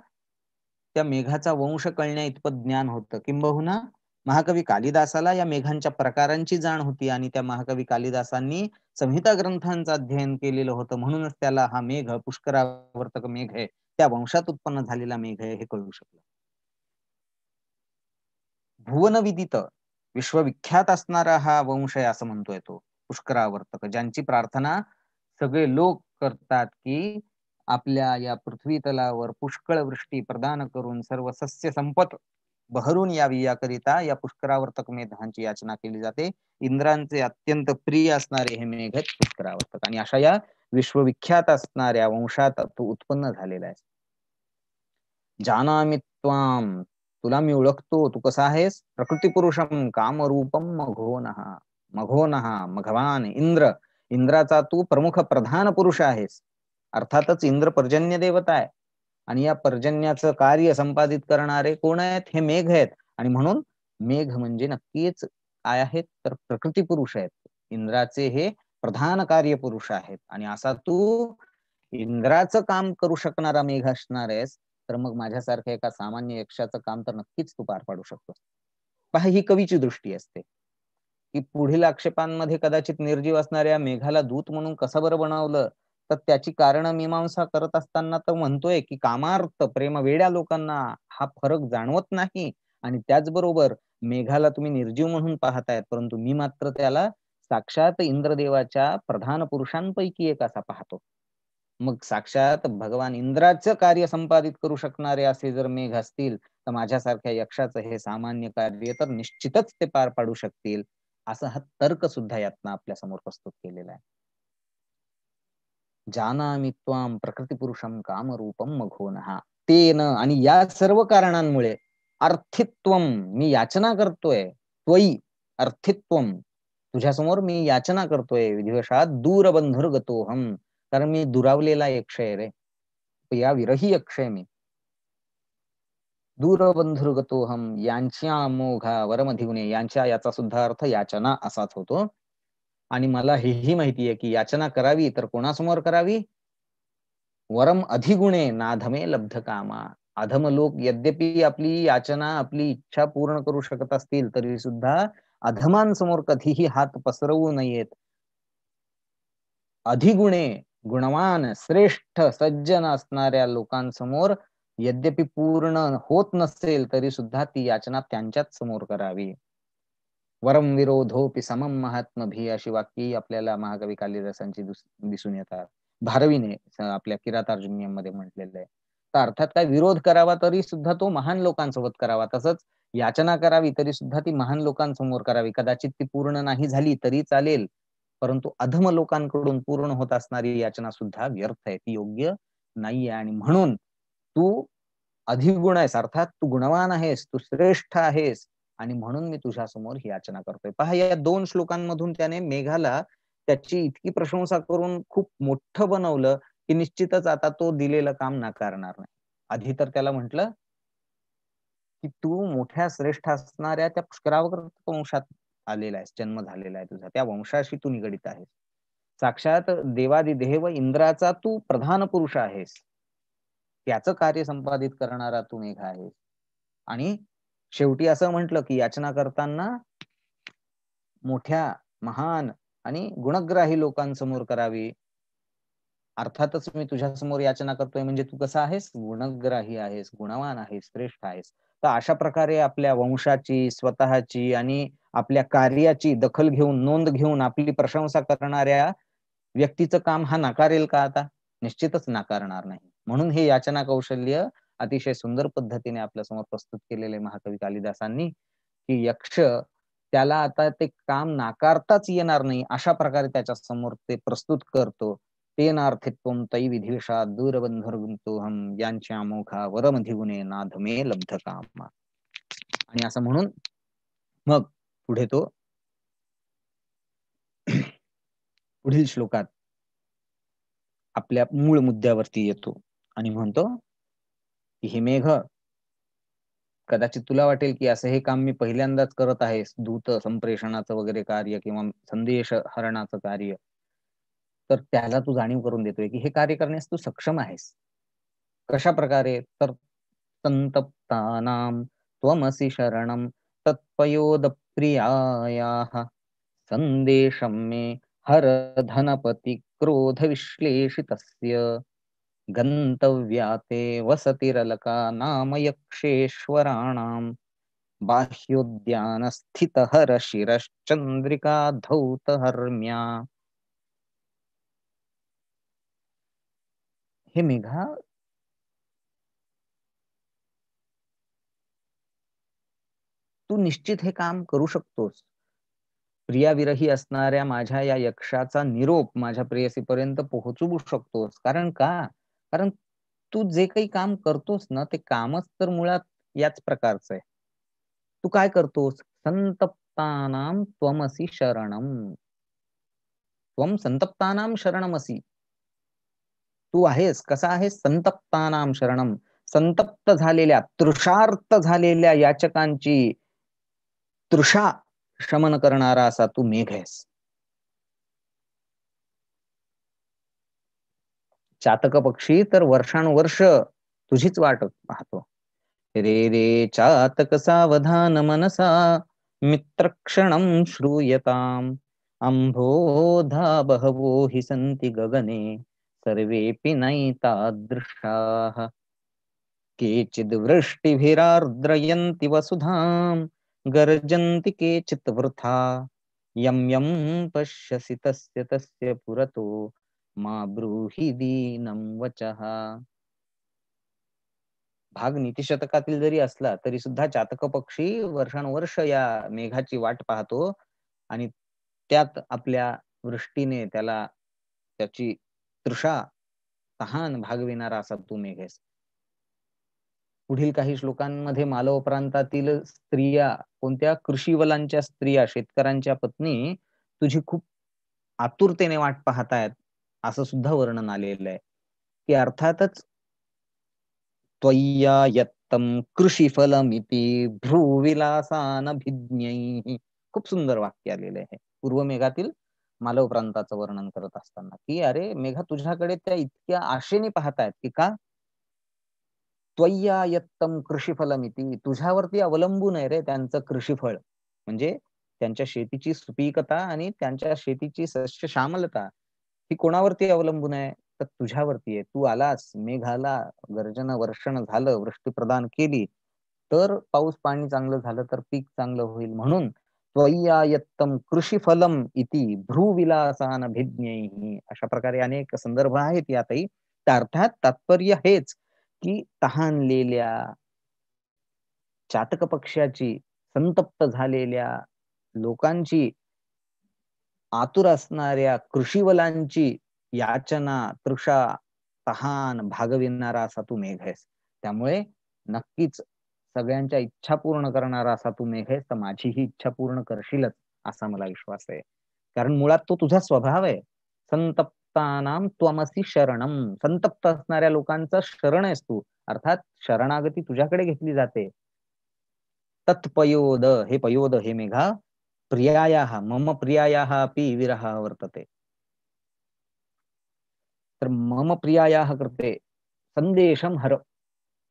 त्या मेघाचा वंश कळण्या इतपत ज्ञान होतं किंबहुना महाकवी कालिदासाला या मेघांच्या प्रकारांची जाण होती आणि त्या महाकवी कालिदासांनी संहिता ग्रंथांचं अध्ययन केलेलं होतं म्हणूनच त्याला हा मेघ पुष्करावर्तक मेघ आहे त्या वंशात उत्पन्न झालेला मेघ आहे हे कळू शकलं विदित विश्वविख्यात असणारा हा वंश आहे असं म्हणतोय तो पुष्करावर्तक ज्यांची प्रार्थना सगळे लोक करतात की आपल्या या पृथ्वी तलावर पुष्कळ वृष्टी प्रदान करून सर्व सस्य संपत बहरून यावी याकरिता या पुष्करावर्तक मेधांची याचना केली जाते इंद्रांचे अत्यंत प्रिय असणारे हे मेघ पुष्करावर्तक आणि अशा या विश्वविख्यात असणाऱ्या वंशात तो उत्पन्न झालेला आहे जानामित्वाम तुला मी ओळखतो तू कसा आहेस प्रकृतीपुरुषम कामरूपम मघोनः मघोनहा मघवान इंद्र इंद्राचा तू प्रमुख प्रधान पुरुष आहेस अर्थातच इंद्र पर्जन्य देवता आहे आणि या पर्जन्याचं कार्य संपादित करणारे कोण आहेत हे मेघ आहेत आणि म्हणून मेघ म्हणजे नक्कीच काय आहेत तर प्रकृती पुरुष आहेत इंद्राचे हे प्रधान कार्य पुरुष आहेत आणि असा तू इंद्राचं काम करू शकणारा मेघ असणार आहेस तर मग माझ्यासारख्या एका सामान्य यक्षाचं काम तर नक्कीच तू पार पाडू शकतो पहा ही कवीची दृष्टी असते की पुढील आक्षेपांमध्ये कदाचित निर्जीव असणाऱ्या मेघाला दूत म्हणून कसं बरं बनवलं तर त्याची कारण मीमांसा करत असताना तर म्हणतोय की कामार्थ प्रेम वेड्या लोकांना हा फरक जाणवत नाही आणि त्याचबरोबर मेघाला तुम्ही निर्जीव म्हणून पाहतायत परंतु मी मात्र त्याला साक्षात इंद्रदेवाच्या प्रधान पुरुषांपैकी एक असा पाहतो मग साक्षात भगवान इंद्राचं कार्य संपादित करू शकणारे असे जर मेघ असतील तर माझ्यासारख्या यक्षाचं हे सामान्य कार्य तर निश्चितच ते पार पाडू शकतील असा हा तर्क सुद्धा यातना आपल्या समोर प्रस्तुत केलेला आहे जानामित्वाम त्वाम पुरुषम कामरूपम मघोन ते तेन आणि या सर्व कारणांमुळे अर्थित्व मी याचना करतोय त्वयी अर्थित्व तुझ्यासमोर मी याचना करतोय विधिवशात दूरबंधुर्गतोहम कारण मी दुरावलेला एक क्षय रे या विरही अक्षय मी दूरबंधुर्गतो हम यांच्या मोघा वरमधिवने यांच्या याचा सुद्धा अर्थ याचना असाच होतो आणि मला हेही माहिती आहे की याचना करावी तर कोणासमोर करावी वरम अधिगुणे नाधमे लब्ध कामा अधम लोक यद्यपि आपली याचना आपली इच्छा पूर्ण करू शकत असतील तरी सुद्धा अधमांसमोर कधीही हात पसरवू नयेत अधिगुणे गुणवान श्रेष्ठ सज्जन असणाऱ्या लोकांसमोर यद्यपि पूर्ण होत नसेल तरी सुद्धा ती याचना त्यांच्याच समोर करावी वरम विरोधोपी समम महात्म भी अशी वाक्य आपल्याला महाकवी कालिदासांची दिसून येतात भारवीने आपल्या किरातार्जुनियम मध्ये म्हटलेलं आहे तर अर्थात काय विरोध करावा तरी सुद्धा तो महान लोकांसोबत करावा तसंच याचना करावी तरी सुद्धा ती महान लोकांसमोर करावी कदाचित ती पूर्ण नाही झाली तरी चालेल परंतु अधम लोकांकडून पूर्ण होत असणारी याचना सुद्धा व्यर्थ आहे ती योग्य नाहीये आणि म्हणून तू अधिगुण आहेस अर्थात तू गुणवान आहेस तू श्रेष्ठ आहेस आणि म्हणून मी तुझ्या समोर ही याचना करतोय पहा या दोन श्लोकांमधून त्याने मेघाला त्याची इतकी प्रशंसा करून खूप मोठं बनवलं की निश्चितच आता तो दिलेलं काम नाकारणार नाही आधी तर त्याला म्हंटल की तू मोठ्या श्रेष्ठ असणाऱ्या त्या पुष्करावर वंशात आलेला आहेस जन्म झालेला आहे तुझा त्या वंशाशी तू निगडित आहेस साक्षात देवादिदेव इंद्राचा तू प्रधान पुरुष आहेस त्याचं कार्य संपादित करणारा तू मेघ आहेस आणि शेवटी असं म्हटलं की याचना करताना मोठ्या महान आणि गुणग्राही लोकांसमोर करावी अर्थातच मी तुझ्यासमोर याचना करतोय म्हणजे तू कसा आहेस गुणग्राही आहेस गुणवान आहेस श्रेष्ठ आहेस तर अशा प्रकारे आपल्या वंशाची स्वतःची आणि आपल्या कार्याची दखल घेऊन नोंद घेऊन आपली प्रशंसा करणाऱ्या व्यक्तीचं काम हा नाकारेल का आता निश्चितच नाकारणार नाही म्हणून हे याचना कौशल्य अतिशय सुंदर पद्धतीने आपल्या समोर प्रस्तुत केलेले महाकवी कालिदासांनी की यक्ष त्याला आता ते काम नाकारताच येणार नाही अशा प्रकारे त्याच्या समोर ते प्रस्तुत करतो तेनार्थित्वम तै विधिषा दूरबंधुर्गुंतोहम यांच्या मोखा वरमधिगुणे मे लब्ध कामा आणि असं म्हणून मग पुढे तो पुढील श्लोकात आपल्या मूळ मुद्द्यावरती येतो आणि म्हणतो की हे मेघ कदाचित तुला वाटेल की असं हे काम मी पहिल्यांदाच करत आहे दूत संप्रेषणाचं वगैरे कार्य किंवा संदेश हरणाचं कार्य तर त्याला तू जाणीव करून देतोय की हे कार्य करण्यास तू सक्षम आहेस कशा प्रकारे तर संतप्तानाम त्वमसी शरणम तत्पयोद संदेशम् संदेशम मे हर धनपति क्रोध विश्लेषितस्य गन्तव्याते वसतिरलका नाम यक्षेश्वराणाम् धौतहर्म्या हे मेघा तू निश्चित हे काम करू शकतोस प्रियाविरही असणाऱ्या माझ्या या यक्षाचा निरोप माझ्या प्रेयसीपर्यंत पोहोचवू शकतोस कारण का कारण तू जे काही काम करतोस ना ते कामच तर मुळात याच प्रकारचं आहे तू काय करतोस संतप्तानाम त्वमसी शरणम त्वम संतप्तानाम शरणमसी तू आहेस कसा आहे संतप्तानाम शरणम संतप्त झालेल्या तृषार्थ झालेल्या याचकांची तृषा शमन करणारा असा तू मेघ आहेस चातक पक्षी तर वर्षानुवर्ष तुझीच वाट पाहतो रे रे चातक सावधान मनसा मित्रक्षणम श्रूयताम अंभोधा बहवो हि संती गगने सर्वेपि नैतादृशाः वृष्टिभिरार्द्रयन्ति वसुधां गर्जन्ति केचित् वृथा यं यं पश्यसि तस्य तस्य पुरतो मा ब्रूहि दीनं वचः भाग नीतिशतकातील जरी असला तरी सुद्धा चातक पक्षी वर्षानुवर्ष या मेघाची वाट पाहतो आणि त्यात आपल्या वृष्टीने त्याला त्याची तृषा तहान भागविणारा असा तू मेघेस पुढील काही श्लोकांमध्ये मालव प्रांतातील स्त्रिया कोणत्या कृषीवलांच्या स्त्रिया शेतकऱ्यांच्या पत्नी तुझी खूप आतुरतेने वाट पाहतायत असं सुद्धा वर्णन आलेलं आहे की अर्थातच त्वय्या कृषी कृषीफलमिती भ्रुविलासान भिज्ञ खूप सुंदर वाक्य आलेलं आहे पूर्व मेघातील मालव प्रांताचं वर्णन करत असताना की अरे मेघा तुझ्याकडे त्या इतक्या आशेने पाहतायत की का त्वय्यायत्तम कृषीफलमिती तुझ्यावरती अवलंबून आहे रे त्यांचं कृषीफळ म्हणजे त्यांच्या शेतीची सुपीकता आणि त्यांच्या शेतीची सस्य श्यामलता ही कोणावरती अवलंबून आहे तर तुझ्यावरती आहे तू आलास मेघाला गर्जन वर्षण झालं वृष्टी प्रदान केली तर पाऊस पाणी चांगलं झालं तर पीक चांगलं होईल म्हणून त्वय्यायत्तम कृषीफलम इति भ्रूविलासान भिज्ञैः अशा प्रकारे अनेक संदर्भ आहेत यातही अर्थात तात्पर्य हेच की तहानलेल्या चातक पक्षाची संतप्त झालेल्या लोकांची आतुर असणाऱ्या कृषीवलांची याचना तृषा तहान भागविणारा असा तू मेघ आहेस त्यामुळे नक्कीच सगळ्यांच्या इच्छा पूर्ण करणारा असा तू मेघ आहेस तर माझी ही इच्छा पूर्ण करशीलच असा मला विश्वास आहे कारण मुळात तो तुझा स्वभाव आहे संतप्ताना त्वमसी शरणम संतप्त असणाऱ्या लोकांचा शरण आहेस तू अर्थात शरणागती तुझ्याकडे घेतली जाते तत्पयोद हे पयोद हे मेघा प्रियाया मम प्रियाया अपि विरह वर्तते तर मम प्रियाया कृते संदेशम हर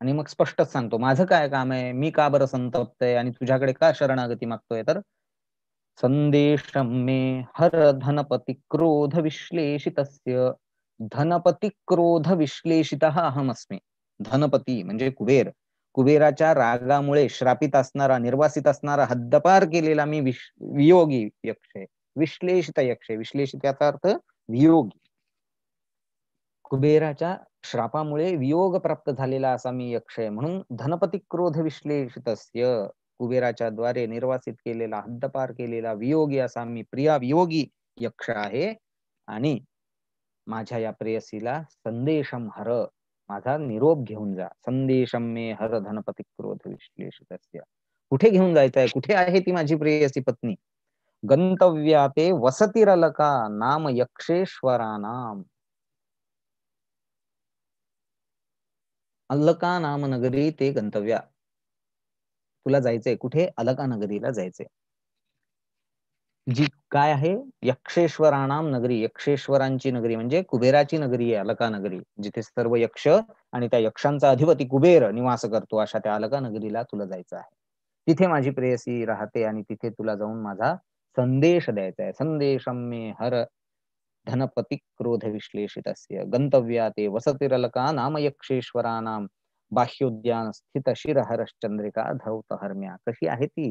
आणि मग स्पष्टच सांगतो माझं काय काम आहे मी का बरं संतप्त आहे आणि तुझ्याकडे का शरणागती मागतोय तर संदेश मे हर धनपती क्रोध विश्लेषित धनपती क्रोध विश्लेषित अहमस्मि धनपती म्हणजे कुबेर कुबेराच्या रागामुळे श्रापित असणारा निर्वासित असणारा हद्दपार केलेला मी विश वियोगी यक्ष विश्लेषित यक्ष विश्लेषित याचा अर्थ वियोगी कुबेराच्या श्रापामुळे वियोग प्राप्त झालेला असा मी यक्ष आहे म्हणून धनपती क्रोध विश्लेषितस्य कुबेराच्या द्वारे निर्वासित केलेला हद्दपार केलेला वियोगी असा मी प्रिया वियोगी यक्ष आहे आणि माझ्या या प्रेयसीला संदेशम हर माझा निरोप घेऊन जा संदेशम मे हर धनपती क्रोध विश्लेषितस्य कुठे घेऊन जायचंय आहे कुठे आहे ती माझी प्रेयसी पत्नी गंतव्या ते वसतिरलका नाम यक्षेश्वरानाम अलका नाम नगरी ते गंतव्या तुला जायचंय कुठे अलका नगरीला जायचंय जी काय आहे यक्षेश्वराणाम नगरी यक्षेश्वरांची नगरी म्हणजे कुबेराची नगरी आहे अलका नगरी जिथे सर्व यक्ष आणि त्या यक्षांचा अधिपती कुबेर निवास करतो अशा त्या अलका नगरीला तुला जायचं आहे तिथे माझी प्रेयसी राहते आणि तिथे तुला जाऊन माझा संदेश द्यायचा आहे संदेशम मे हर क्रोध विश्लेषित गंतव्या ते वसतिरलका नाम यक्षेश्वरानां बाह्योद्यान स्थित शिरहरश्चंद्रिका धौत हरम्या कशी आहे ती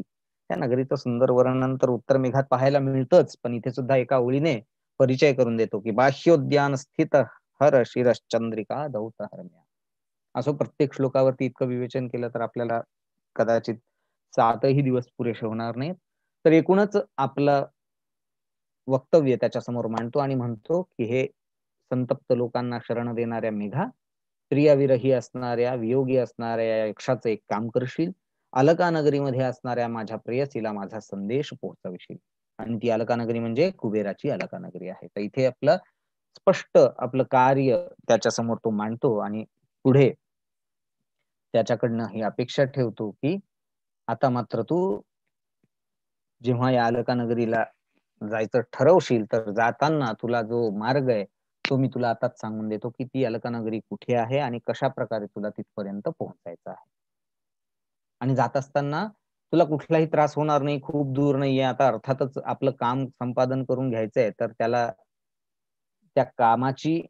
त्या नगरीचं सुंदर वर्णनंतर उत्तर मेघात पाहायला मिळतच पण इथे सुद्धा एका ओळीने परिचय करून देतो की बाह्योद्यान स्थित हर शिरश्चंद्रिका धौतहरम्या हरम्या असं प्रत्येक श्लोकावरती इतकं विवेचन केलं तर आपल्याला कदाचित सातही दिवस पुरेसे होणार नाहीत तर एकूणच आपलं वक्तव्य त्याच्या समोर मांडतो आणि म्हणतो की हे संतप्त लोकांना शरण देणाऱ्या मेघा स्त्रियाविरही असणाऱ्या वियोगी असणाऱ्या या यक्षाचं एक काम करशील अलकानगरीमध्ये असणाऱ्या माझ्या प्रेयसीला माझा संदेश पोहोचविशील आणि ती अलकानगरी म्हणजे कुबेराची अलकानगरी आहे तर इथे आपलं स्पष्ट आपलं कार्य त्याच्यासमोर तो मांडतो आणि पुढे त्याच्याकडनं ही अपेक्षा ठेवतो की आता मात्र तू जेव्हा या अलकानगरीला जायचं ठरवशील तर जाताना तुला जो मार्ग आहे तो मी तुला आताच सांगून देतो की ती अलकानगरी कुठे आहे आणि कशा प्रकारे तुला तिथपर्यंत पोहोचायचं आहे आणि जात असताना तुला कुठलाही त्रास होणार नाही खूप दूर नाहीये आता अर्थातच आपलं काम संपादन करून घ्यायचंय तर त्याला त्या कामाची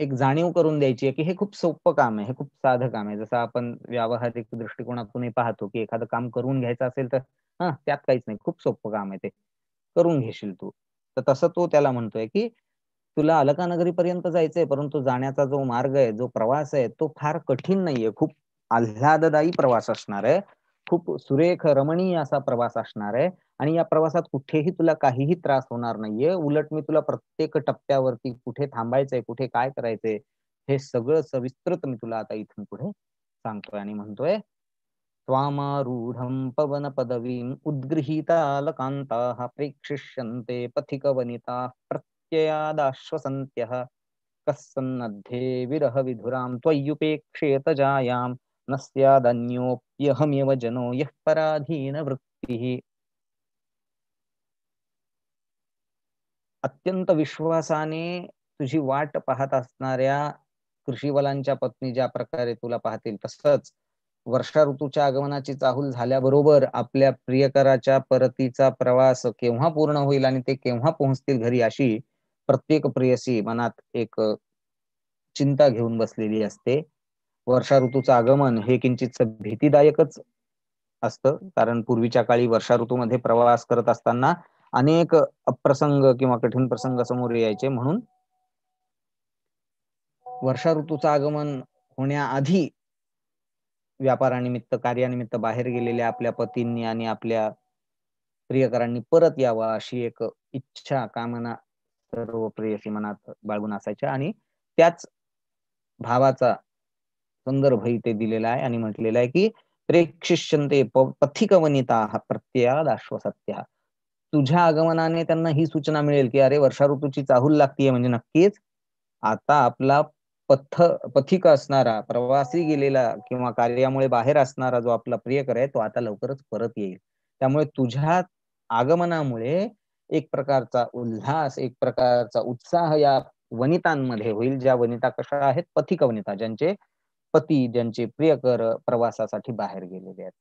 एक जाणीव करून द्यायची आहे की हे खूप सोपं काम आहे हे खूप साधं काम आहे जसं आपण व्यावहारिक दृष्टिकोनातूनही पाहतो की एखादं काम करून घ्यायचं असेल तर हा त्यात काहीच नाही खूप सोपं काम आहे ते करून घेशील तू तर तसं तो त्याला म्हणतोय की तुला पर्यंत जायचंय परंतु जाण्याचा जो मार्ग आहे जो प्रवास आहे तो फार कठीण नाहीये खूप आल्हाददायी प्रवास असणार आहे खूप सुरेख रमणीय असा प्रवास असणार आहे आणि या प्रवासात कुठेही तुला काहीही त्रास होणार नाहीये उलट मी तुला प्रत्येक टप्प्यावरती कुठे थांबायचंय कुठे काय करायचंय हे सगळं सविस्तर मी तुला आता इथून पुढे सांगतोय आणि म्हणतोय त्वामारूढं पवनपदवीम् उद्गृहीतालकान्ताः प्रेक्षिष्यन्ते पथिकवनिताः प्रत्ययादाश्वसन्त्यः कः सन्नद्धे त्वय्युपेक्षेत जायां न स्यादन्योऽप्यहमिव जनो यः पराधीनवृत्तिः अत्यंत विश्वासाने तुझी वाट पाहत असणाऱ्या कृषीवलांच्या पत्नी ज्या प्रकारे तुला पाहतील तसंच वर्षा ऋतूच्या आगमनाची चाहूल झाल्याबरोबर आपल्या प्रियकराच्या परतीचा प्रवास केव्हा पूर्ण होईल आणि ते केव्हा पोहोचतील घरी अशी प्रत्येक प्रेयसी मनात एक चिंता घेऊन बसलेली असते वर्षा ऋतूचं आगमन हे किंचित भीतीदायकच असतं कारण पूर्वीच्या काळी वर्षा ऋतूमध्ये प्रवास करत असताना अनेक अप्रसंग किंवा कठीण प्रसंग समोर यायचे म्हणून वर्षा ऋतूचं आगमन होण्याआधी व्यापारानिमित्त कार्यानिमित्त बाहेर गेलेल्या आपल्या पतींनी आणि आपल्या प्रियकरांनी परत यावा अशी एक इच्छा कामना सर्व प्रेयसी मनात बाळगून असायच्या आणि त्याच भावाचा संदर्भ इथे दिलेला आहे आणि म्हटलेला आहे की प्रेक्षिष्यंते पथिक वनिता सत्या तुझ्या आगमनाने त्यांना ही सूचना मिळेल की अरे वर्षा ऋतूची चाहूल लागतीये म्हणजे नक्कीच आता आपला पथ पथिक असणारा प्रवासी गेलेला किंवा कार्यामुळे बाहेर असणारा जो आपला प्रियकर आहे तो आता लवकरच परत येईल त्यामुळे तुझ्या आगमनामुळे एक प्रकारचा उल्हास एक प्रकारचा उत्साह या वनितांमध्ये होईल ज्या वनिता कशा आहेत पथिक वनिता ज्यांचे पती ज्यांचे प्रियकर प्रवासासाठी बाहेर गेलेले आहेत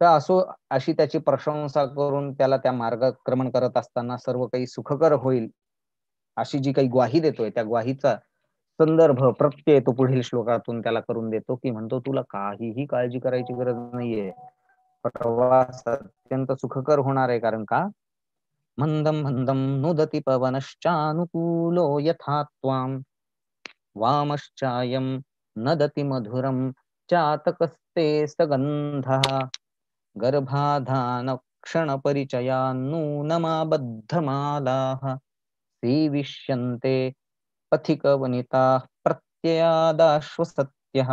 तर असो अशी त्याची प्रशंसा करून त्याला त्या मार्गक्रमण करत असताना सर्व काही सुखकर होईल अशी जी काही ग्वाही देतोय त्या ग्वाहीचा संदर्भ प्रत्यय तो पुढील श्लोकातून त्याला करून देतो की म्हणतो तुला काहीही काळजी करायची गरज नाहीये प्रवास अत्यंत सुखकर होणार आहे कारण का मंदम मंदम नुदती पवनश्चानुकूलो यथा वामश्चायम नदति मधुरम चातकस्ते सगंध गर्भाधान क्षण परिचया नूनमाबद्धमालाः सीविष्यन्ते पथिक वनिता सत्यः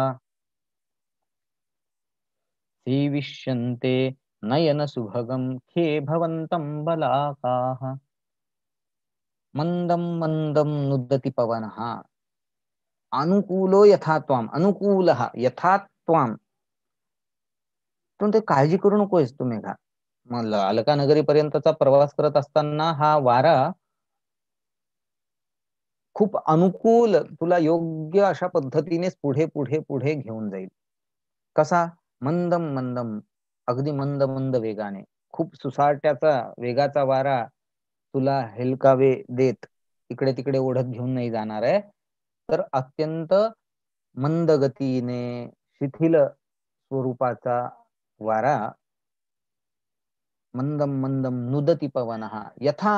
सीविष्यन्ते नयनसुभगं खे भवन्तं बलाकाः मंदम मंदम नुदति पवनः अनुकूलो यथा त्वाम अनुकूल यथा त्वाम ते काळजी करू नकोस तुम्ही का मग अलका नगरीपर्यंतचा प्रवास करत असताना हा वारा खूप अनुकूल तुला योग्य अशा पद्धतीनेच पुढे पुढे पुढे घेऊन जाईल कसा मंदम मंदम अगदी मंद मंद वेगाने खूप सुसाट्याचा वेगाचा वारा तुला हेलकावे देत इकडे तिकडे ओढत घेऊन नाही जाणार आहे तर अत्यंत मंद गतीने शिथिल स्वरूपाचा वारा मंदम मंदम नुदती पवन हा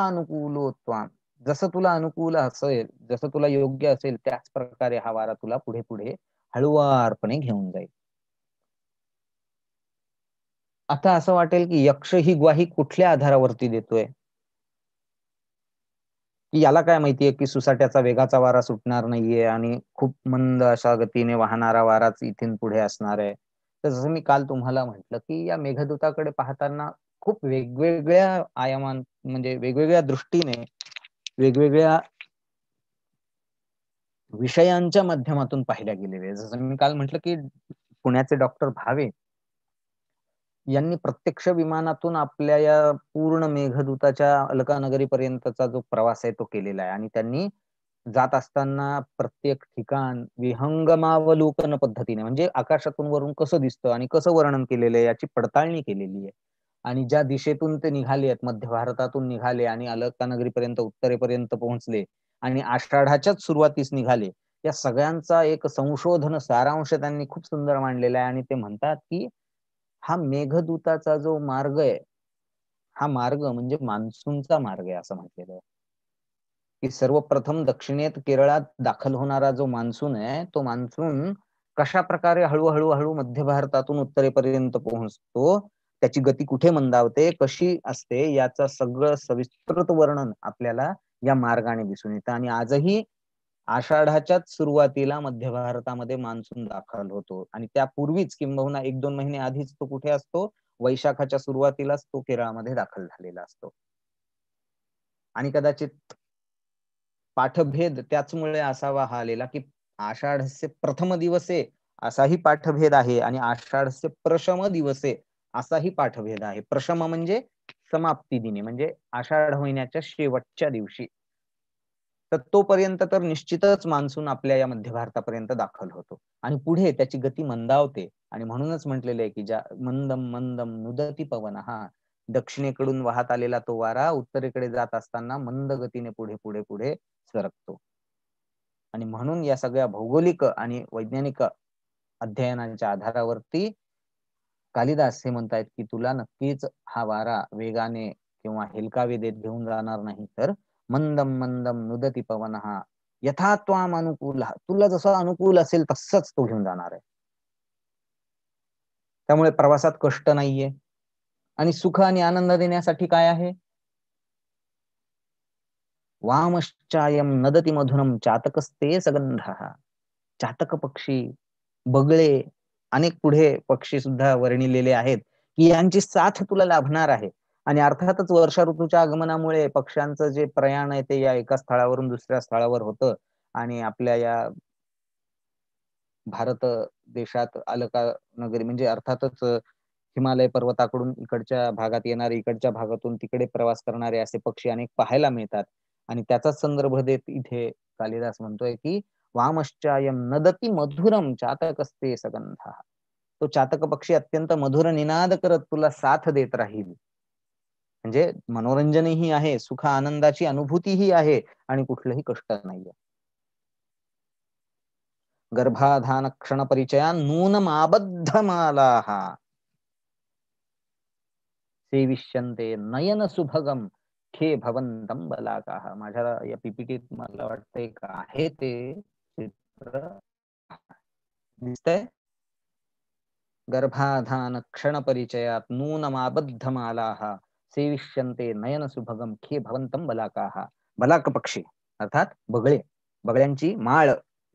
अनुकूलोत्वा जसं तुला अनुकूल असेल जसं तुला योग्य असेल त्याच प्रकारे हा वारा तुला पुढे पुढे हळुवारपणे घेऊन जाईल आता असं वाटेल की यक्ष ही ग्वाही कुठल्या आधारावरती देतोय की याला काय माहितीये की सुसाट्याचा वेगाचा वारा सुटणार नाहीये आणि खूप मंद अशा गतीने वाहणारा वाराच इथून पुढे असणार आहे तर जसं मी काल तुम्हाला म्हटलं की या मेघदूताकडे पाहताना खूप वेगवेगळ्या आयामां म्हणजे वेगवेगळ्या दृष्टीने वेगवेगळ्या विषयांच्या माध्यमातून पाहिल्या गेलेल्या जसं मी काल म्हटलं की पुण्याचे डॉक्टर भावे यांनी प्रत्यक्ष विमानातून आपल्या या पूर्ण मेघदूताच्या अलकानगरी पर्यंतचा जो प्रवास आहे तो केलेला आहे आणि त्यांनी जात असताना प्रत्येक ठिकाण विहंगमावलोकन पद्धतीने म्हणजे आकाशातून वरून कसं दिसतं आणि कसं वर्णन केलेलं आहे याची पडताळणी केलेली आहे आणि ज्या दिशेतून ते निघाले आहेत मध्य भारतातून निघाले आणि पर्यंत उत्तरेपर्यंत पोहोचले आणि आषाढाच्याच सुरुवातीस निघाले या सगळ्यांचा एक संशोधन सारांश त्यांनी खूप सुंदर मांडलेला आहे आणि ते म्हणतात की हा मेघदूताचा जो मार्ग आहे हा मार्ग म्हणजे मान्सूनचा मार्ग आहे असं म्हटलेलं आहे की सर्वप्रथम दक्षिणेत केरळात दाखल होणारा जो मान्सून आहे तो मान्सून कशा प्रकारे हळूहळू हळू मध्य भारतातून उत्तरेपर्यंत पोहोचतो त्याची गती कुठे मंदावते कशी असते याचं सगळं सविस्तृत वर्णन आपल्याला या मार्गाने दिसून येतं आणि आजही आषाढाच्याच सुरुवातीला मध्य भारतामध्ये मान्सून दाखल होतो आणि त्यापूर्वीच किंबहुना एक दोन महिने आधीच तो कुठे असतो वैशाखाच्या सुरुवातीलाच तो केरळमध्ये दाखल झालेला असतो आणि कदाचित पाठभेद त्याचमुळे असावा हा आलेला की आषाढस्य प्रथम दिवसे असाही पाठभेद आहे आणि आषाढस्य प्रशम दिवसे असाही पाठभेद आहे प्रशम म्हणजे समाप्ती दिने म्हणजे आषाढ महिन्याच्या शेवटच्या दिवशी तर तोपर्यंत तर निश्चितच मान्सून आपल्या या मध्य भारतापर्यंत दाखल होतो आणि पुढे त्याची गती मंदावते आणि म्हणूनच म्हटलेलं आहे की ज्या मंदम मंदम नुदती पवन हा दक्षिणेकडून वाहत आलेला तो वारा उत्तरेकडे जात असताना मंद गतीने पुढे पुढे पुढे सरकतो आणि म्हणून या सगळ्या भौगोलिक आणि वैज्ञानिक अध्ययनांच्या आधारावरती कालिदास हे म्हणतायत की तुला नक्कीच हा वारा वेगाने किंवा हेलकावे देत घेऊन जाणार नाही तर मंदम मंदम नुदती पवन हा यथा अनुकूल तुला जसं अनुकूल असेल तसंच तो घेऊन जाणार आहे त्यामुळे प्रवासात कष्ट नाहीये आणि सुख आणि आनंद देण्यासाठी काय आहे वामश्चायम नदती मधुनम चातकस्ते सगंध चातक पक्षी बगळे अनेक पुढे पक्षी सुद्धा वर्णिलेले आहेत की यांची साथ तुला लाभणार आहे आणि अर्थातच वर्षा ऋतूच्या आगमनामुळे पक्ष्यांचं जे प्रयाण आहे ते या एका स्थळावरून दुसऱ्या स्थळावर होतं आणि आपल्या या भारत देशात अलका नगरी म्हणजे अर्थातच हिमालय पर्वताकडून इकडच्या भागात येणारे इकडच्या भागातून तिकडे प्रवास करणारे असे पक्षी अनेक पाहायला मिळतात आणि त्याचाच संदर्भ देत इथे कालिदास म्हणतोय की वामश्चायम नदती मधुरम चातकस्ते असते तो चातक पक्षी अत्यंत मधुर निनाद करत तुला साथ देत राहील म्हणजे मनोरंजनही आहे सुख आनंदाची अनुभूतीही आहे आणि कुठलंही कष्ट नाहीये गर्भाधान क्षण परिचया नूनमाबद्ध मालाहा सेविष्यंते नयन सुभगम खे भवंतम बलाका माझ्या या पीपीटीत मला वाटतंय का आहे ते गर्भाधान क्षण परिचयात नूनमाबद्ध मालाः सेविष्यन्ते नयन सुभगम खे बलाकाः बलाक पक्षी अर्थात बगळे बगळ्यांची माळ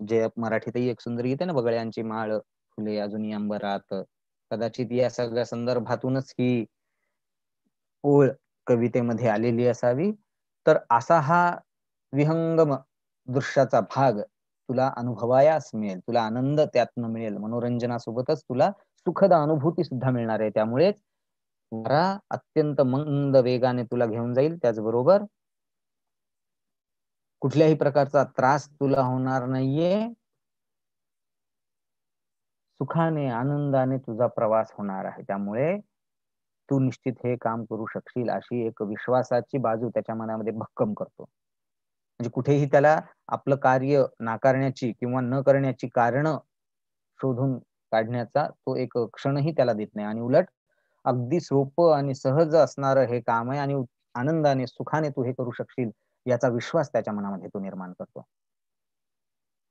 जे मराठीतही एक सुंदर गीत आहे ना बगळ्यांची माळ फुले अजून अंबरात कदाचित या सगळ्या संदर्भातूनच ही ओळ कवितेमध्ये आलेली असावी तर असा हा विहंगम दृश्याचा भाग तुला अनुभवायास मिळेल तुला आनंद त्यातनं मिळेल मनोरंजनासोबतच तुला सुखद अनुभूती सुद्धा मिळणार आहे त्यामुळेच वारा अत्यंत मंद वेगाने तुला घेऊन जाईल त्याचबरोबर कुठल्याही प्रकारचा त्रास तुला होणार नाहीये सुखाने आनंदाने तुझा प्रवास होणार आहे त्यामुळे तू निश्चित हे काम करू शकशील अशी एक विश्वासाची बाजू त्याच्या मनामध्ये भक्कम करतो म्हणजे कुठेही त्याला आपलं कार्य नाकारण्याची किंवा न करण्याची कारण शोधून काढण्याचा तो एक क्षणही त्याला देत नाही आणि उलट अगदी सोप आणि सहज असणार हे काम आहे आणि आनंदाने सुखाने तू हे करू शकशील याचा विश्वास त्याच्या मनामध्ये तो निर्माण करतो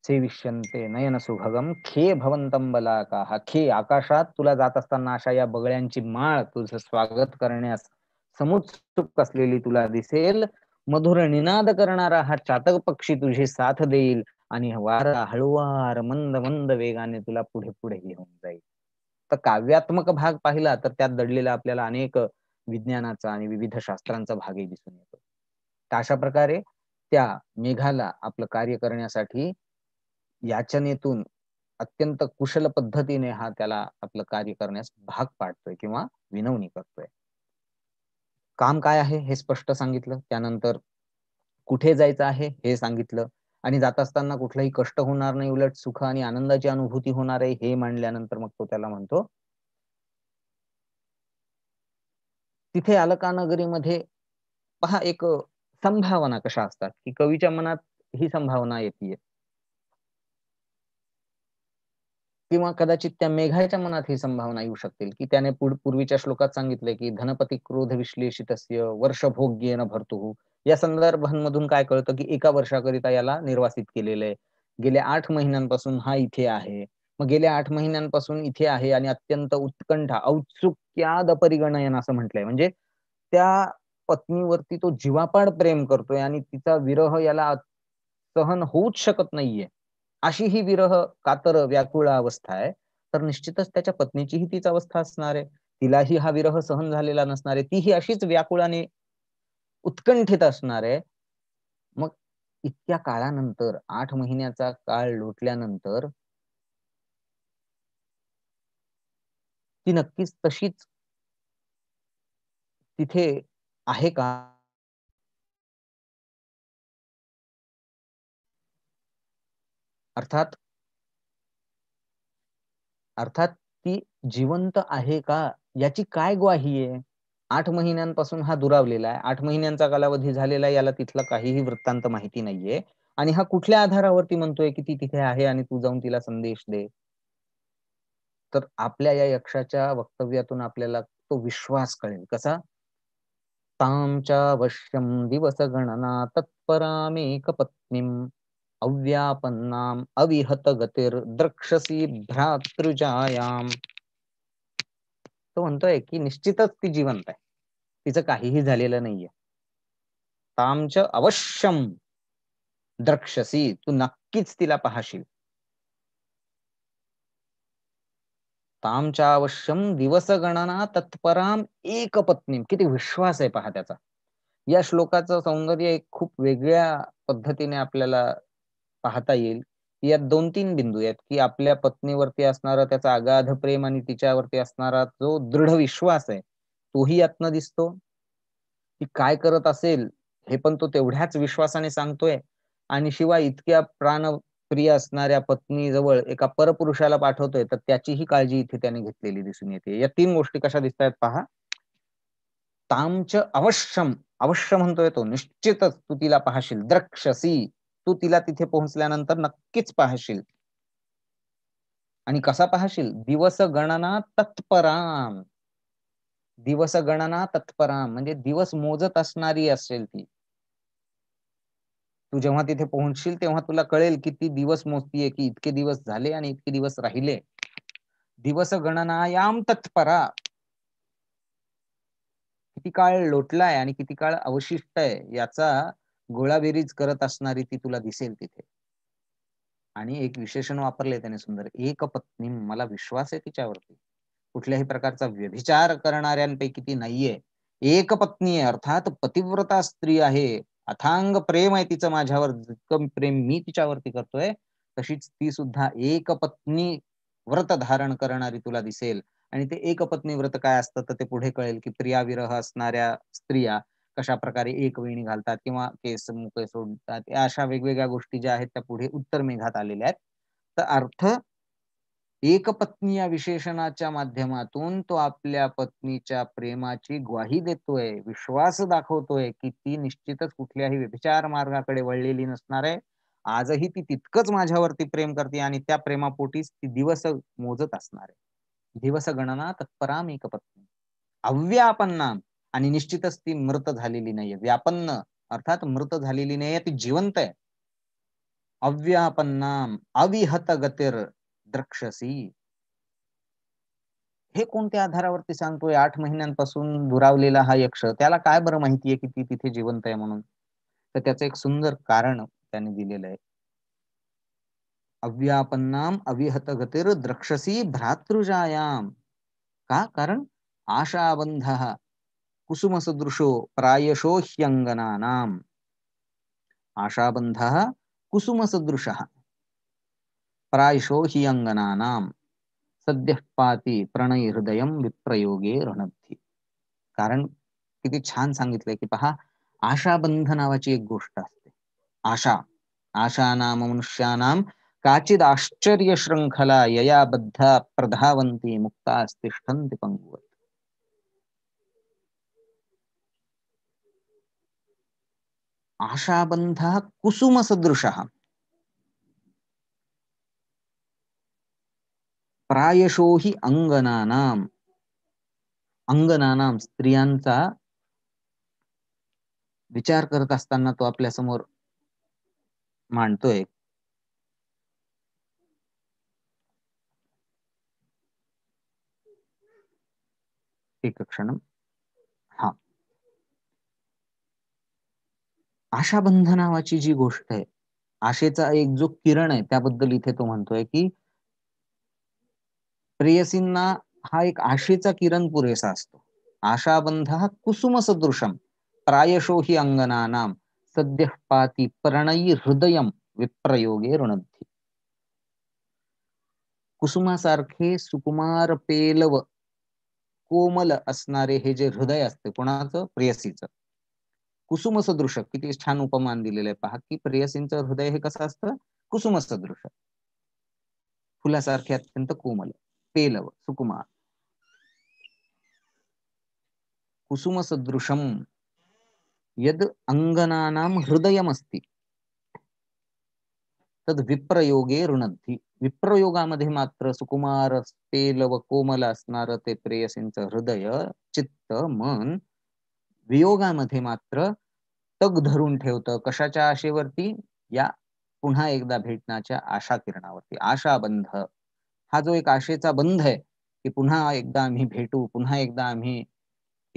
सेविष्यंते नयन सुभगम खे भवंतम बलाका हा खे आकाशात तुला जात असताना अशा या बगळ्यांची माळ तुझं स्वागत करण्यास समुत्सुक असलेली तुला दिसेल मधुर निनाद करणारा हा चातक पक्षी तुझी साथ देईल आणि वारा हळुवार मंद मंद वेगाने तुला पुढे पुढे घेऊन जाईल तर काव्यात्मक भाग पाहिला तर त्यात दडलेला आपल्याला अनेक विज्ञानाचा आणि विविध शास्त्रांचा भागही दिसून येतो तर अशा प्रकारे त्या मेघाला आपलं कार्य करण्यासाठी याचनेतून अत्यंत कुशल पद्धतीने हा त्याला आपलं कार्य करण्यास भाग पाडतोय किंवा विनवणी करतोय काम काय आहे हे स्पष्ट सांगितलं त्यानंतर कुठे जायचं आहे हे सांगितलं आणि जात असताना कुठलाही कष्ट होणार नाही उलट सुख आणि आनंदाची अनुभूती होणार आहे हे मांडल्यानंतर मग तो त्याला म्हणतो तिथे अलकानगरीमध्ये पहा एक संभावना कशा असतात की कवीच्या मनात ही संभावना येते किंवा कदाचित त्या मेघाच्या मनात ही संभावना येऊ शकतील की त्याने पूर्वीच्या श्लोकात सांगितले की धनपती क्रोध विश्लेषितस्य वर्षभोग्य न भरतो या संदर्भांमधून काय कळतं की एका वर्षाकरिता याला निर्वासित केलेलं आहे गेल्या आठ महिन्यांपासून हा इथे आहे मग गेल्या आठ महिन्यांपासून इथे आहे आणि अत्यंत उत्कंठा औत्सुक्याद परिगणयन असं म्हटलंय म्हणजे त्या पत्नीवरती तो जीवापाड प्रेम करतोय आणि तिचा विरह याला सहन होऊच शकत नाहीये अशी ही विरह कातर व्याकुळ अवस्था आहे तर निश्चितच त्याच्या पत्नीचीही तीच अवस्था असणार आहे तिलाही हा विरह सहन झालेला नसणार आहे तीही अशीच व्याकुळाने उत्कंठित असणार आहे मग इतक्या काळानंतर आठ महिन्याचा काळ लोटल्यानंतर ती नक्कीच तशीच तिथे आहे का अर्थात अर्थात ती जिवंत आहे का याची काय ग्वाही आहे आठ महिन्यांपासून हा दुरावलेला आहे आठ महिन्यांचा कालावधी झालेला आहे याला तिथला काहीही वृत्तांत माहिती नाहीये आणि हा कुठल्या आधारावरती म्हणतोय की ती तिथे आहे आणि तू जाऊन तिला संदेश दे तर आपल्या या यक्षाच्या वक्तव्यातून आपल्याला तो विश्वास कळेल कसा तामच्या वश्यम दिवस गणना तत्परामेक पत्नी अव्यापन्नाम अविहत द्रक्षसी भ्रातृजायाम तो म्हणतोय की निश्चितच ती जिवंत आहे तिचं काहीही झालेलं नाहीये तामच अवश्यम द्रक्षसी तू नक्कीच तिला पाहशील तामच्यावश्यम दिवस गणना तत्पराम एक पत्नी किती विश्वास आहे पहा त्याचा या श्लोकाचं सौंदर्य एक खूप वेगळ्या पद्धतीने आपल्याला पाहता येईल यात दोन तीन बिंदू आहेत की आपल्या पत्नीवरती असणारा त्याचा अगाध प्रेम आणि तिच्यावरती असणारा जो दृढ विश्वास आहे तोही यातनं दिसतो की काय करत असेल हे पण तो तेवढ्याच विश्वासाने सांगतोय आणि शिवाय इतक्या प्राणप्रिय असणाऱ्या पत्नीजवळ एका परपुरुषाला पाठवतोय तर त्याचीही काळजी इथे त्याने घेतलेली दिसून येते या तीन गोष्टी कशा दिसत आहेत पहा तामच अवश्यम अवश्य म्हणतोय तो निश्चितच तू तिला पाहशील द्रक्षसी तू तिला तिथे पोहोचल्यानंतर नक्कीच पाहशील आणि कसा पाहशील दिवस गणना तत्पराम दिवस गणना तत्पराम म्हणजे दिवस मोजत असणारी असेल ती तू जेव्हा तिथे पोहोचशील तेव्हा तुला कळेल की ती दिवस मोजतीये की इतके दिवस झाले आणि इतके दिवस राहिले दिवस गणनायाम तत्परा किती काळ लोटलाय आणि किती काळ अवशिष्ट आहे याचा गोळाबेरीज करत असणारी ती तुला दिसेल तिथे आणि एक विशेषण वापरले त्याने सुंदर एक पत्नी मला विश्वास आहे तिच्यावरती कुठल्याही प्रकारचा व्यभिचार करणाऱ्यांपैकी ती नाहीये एक पत्नी आहे अर्थात पतिव्रता स्त्री आहे अथांग प्रेम आहे तिचं माझ्यावर जितकं प्रेम मी तिच्यावरती करतोय तशीच ती सुद्धा एक पत्नी व्रत धारण करणारी तुला दिसेल आणि ते एक पत्नी व्रत काय असतं तर ते पुढे कळेल की प्रियाविरह असणाऱ्या स्त्रिया कशा प्रकारे एक वेणी घालतात किंवा केस मुके सोडतात अशा वेगवेगळ्या गोष्टी ज्या आहेत त्या पुढे उत्तर मेघात आलेल्या आहेत तर अर्थ एक पत्नी या विशेषणाच्या माध्यमातून तो आपल्या पत्नीच्या प्रेमाची ग्वाही देतोय विश्वास दाखवतोय की ती निश्चितच कुठल्याही व्यभिचार मार्गाकडे वळलेली नसणार आहे आजही ती तितकंच माझ्यावरती प्रेम करते आणि त्या प्रेमापोटीच ती दिवस मोजत असणार आहे दिवस गणना तत्पराम एक पत्नी अव्यापन्नाम आणि निश्चितच ती मृत झालेली नाहीये व्यापन्न अर्थात मृत झालेली नाहीये ती जिवंत आहे अव्यापन्नाम अविहत गतीर द्रक्षसी हे कोणत्या आधारावरती सांगतोय आठ महिन्यांपासून दुरावलेला हा यक्ष त्याला काय बरं माहितीये की ती तिथे जिवंत आहे म्हणून तर त्याचं एक सुंदर कारण त्याने दिलेलं आहे अव्यापन्नाम अविहत गतीर द्रक्षसी भ्रातृजायाम का कारण आशाबंध कुसुमसदृशो ಸದೃಶೋ ಪ್ರಾಯಶೋ कुसुमसदृशः ಆಶಾಬಂಧ ಕುಸುಮ ಸದೃಶ सद्यः पाती प्रणय विप्रयोगे रणबी कारण किती छान सांगितले की पहा आशाबंध नावाची एक गोष्ट असते आशा आशा नाम मनुष्यानां काचिद आश्चर्य श्रृंखला यया बद्धा प्रधावंती मुक्ता तिष्ठन्ति पंगुवती आशाबंध कुसुमसदृश प्रायशो ही अंगनानाम अंगनानाम स्त्रियांचा विचार करत असताना तो आपल्या समोर मांडतोय एक क्षण आशाबंध नावाची जी गोष्ट आहे आशेचा एक जो किरण आहे त्याबद्दल इथे तो म्हणतोय की प्रेयसींना हा एक आशेचा किरण पुरेसा असतो आशाबंध हा कुसुम सदृशम प्रायशो ही अंगनानाम सद्य पाती प्रणयी हृदय विप्रयोगे कुसुमा कुसुमासारखे सुकुमार पेलव कोमल असणारे हे जे हृदय असते कोणाचं प्रेयसीचं कुसुम सदृश किती छान उपमान दिलेलं आहे पहा की प्रेयसींचं हृदय हे कसं असतं कुसुम सदृश फुलासारखे अत्यंत कोमल पेलव सुकुमार कुसुम सदृशम यद हृदय हृदयमस्ति तद विप्रयोगे ऋणधी विप्रयोगामध्ये मात्र सुकुमार पेलव कोमल असणार ते प्रेयसींच हृदय चित्त मन वियोगामध्ये मात्र तग धरून ठेवतं कशाच्या आशेवरती या पुन्हा एकदा भेटण्याच्या आशा किरणावरती आशा बंध हा जो एक आशेचा बंध आहे की पुन्हा एकदा आम्ही भेटू पुन्हा एकदा आम्ही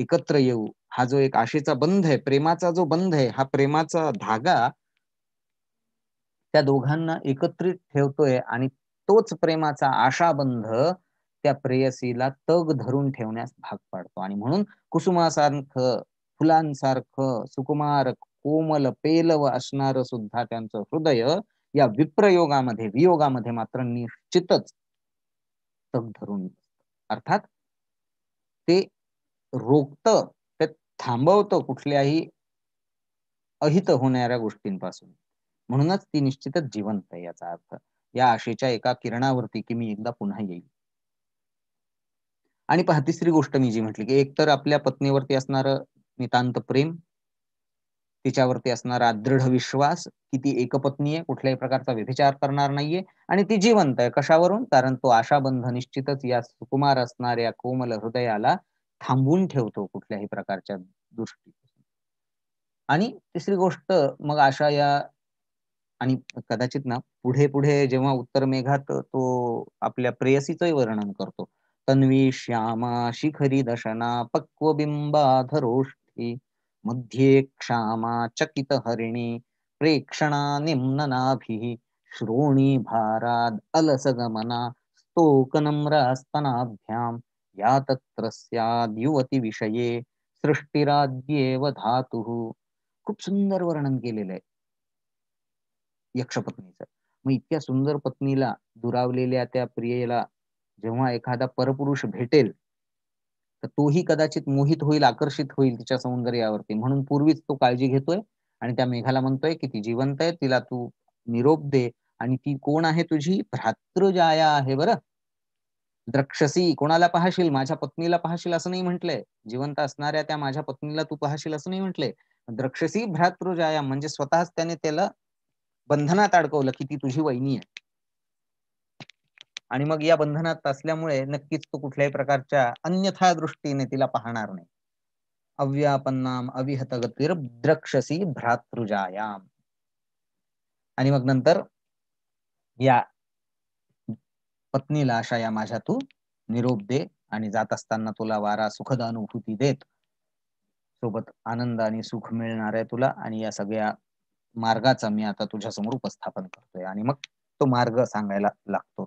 एकत्र येऊ हा जो एक आशेचा बंध आहे प्रेमाचा जो बंध आहे हा प्रेमाचा धागा त्या दोघांना एकत्रित ठेवतोय आणि तोच प्रेमाचा आशाबंध त्या प्रेयसीला तग धरून ठेवण्यास भाग पाडतो आणि म्हणून कुसुमासारख फुलांसारखं सुकुमार कोमल पेलव असणार सुद्धा त्यांचं हृदय या विप्रयोगामध्ये वियोगामध्ये मात्र निश्चितच तग धरून अर्थात ते रोखत ते थांबवतं कुठल्याही अहित होणाऱ्या गोष्टींपासून म्हणूनच ती निश्चितच जिवंत आहे याचा अर्थ या आशेच्या एका किरणावरती की मी एकदा पुन्हा येईल आणि पहा तिसरी गोष्ट मी जी म्हटली की एकतर आपल्या पत्नीवरती असणार नितांत प्रेम तिच्यावरती असणारा दृढ विश्वास की ती एकपत्नी आहे कुठल्याही प्रकारचा व्यभिचार करणार नाहीये आणि ती जिवंत आहे कशावरून कारण तो आशाबंध निश्चितच या सुकुमार असणाऱ्या कोमल हृदयाला थांबून ठेवतो कुठल्याही प्रकारच्या दृष्टी आणि तिसरी गोष्ट मग आशा या आणि कदाचित ना पुढे पुढे जेव्हा उत्तर मेघात तो आपल्या प्रेयसीचंही वर्णन करतो तन्वी श्यामा शिखरी दशना पक्व बिंबा धरोष मध्येक्षामा मध्ये क्षामा चकित हरिणी प्रेक्षणा निम्ननाभिः श्रोणी भाराद अलसगमना स्तोकनम्रास्तनाभ्यां या तत्र विषये सृष्टिराद्येव धातुः खूप सुंदर वर्णन केलेलं आहे यक्षपत्नीचं मग इतक्या सुंदर पत्नीला दुरावलेल्या त्या प्रियेला जेव्हा एखादा परपुरुष भेटेल तर तोही कदाचित मोहित होईल आकर्षित होईल तिच्या सौंदर्यावरती म्हणून पूर्वीच तो काळजी घेतोय आणि त्या मेघाला म्हणतोय की ती जिवंत आहे तिला तू निरोप दे आणि ती कोण आहे तुझी भ्रातृजाया आहे बरं द्रक्षसी कोणाला पाहशील माझ्या पत्नीला पाहशील असं नाही म्हटलंय जिवंत असणाऱ्या त्या माझ्या पत्नीला तू पाहशील असं नाही म्हटलंय द्रक्षसी भ्रातृजाया म्हणजे स्वतःच त्याने त्याला बंधनात अडकवलं की ती तुझी वहिनी आहे आणि मग या बंधनात असल्यामुळे नक्कीच तो कुठल्याही प्रकारच्या अन्यथा दृष्टीने तिला पाहणार नाही अव्यापन्नाम अविहत गतीर द्रक्षसी भ्रातृजायाम आणि मग नंतर या पत्नीला अशा या माझ्या तू निरोप दे आणि जात असताना तुला वारा सुखद अनुभूती देत सोबत आनंद आणि सुख मिळणार आहे तुला आणि या सगळ्या मार्गाचा मी आता तुझ्या समोर उपस्थापन करतोय आणि मग तो मार्ग सांगायला लागतो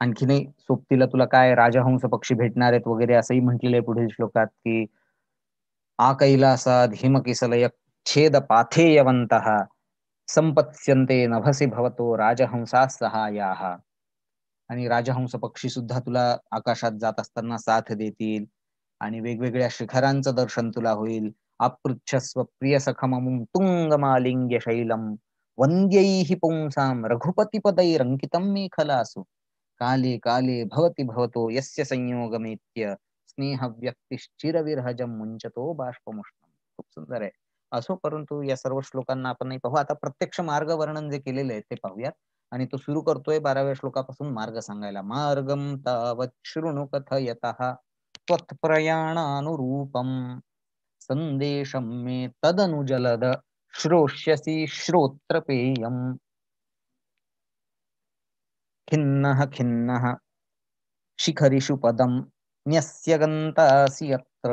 आणखीनही सोबतीला तुला काय राजहंस पक्षी भेटणार आहेत वगैरे असंही म्हटलेलं आहे पुढील श्लोकात की आ धीम हिमकिसलय छेद पाथेयवंत संपत्स्यंते नभसे भवतो राजहंसा सहाया आणि राजहंस पक्षी सुद्धा तुला आकाशात जात असताना साथ देतील आणि वेगवेगळ्या शिखरांचं दर्शन तुला होईल अपृच्छस्व प्रिय सखममुं तुंगमालिंग्य शैलम वंद्यैः पुंसाम मेखला मेखलासु काले काले भवति भवतो यस्य संयोगमेत्य स्नेह व्यक्तिश्चिरविरहजं मुंचतो बाष्पमुष्णम खूप सुंदर आहे असो परंतु या सर्व श्लोकांना आपण नाही पाहू आता प्रत्यक्ष मार्ग वर्णन जे केलेलं आहे ते पाहूयात आणि तो सुरू करतोय बाराव्या श्लोकापासून मार्ग सांगायला मार्गम तावत शृणु कथयत त्वत्प्रयाणानुरूपम संदेशम मे तदनुजलद श्रोष्यसी श्रोत्रपेयम खिन्नः खिन्नः शिखरीषु पदं न्यस्यगन्तासि यत्र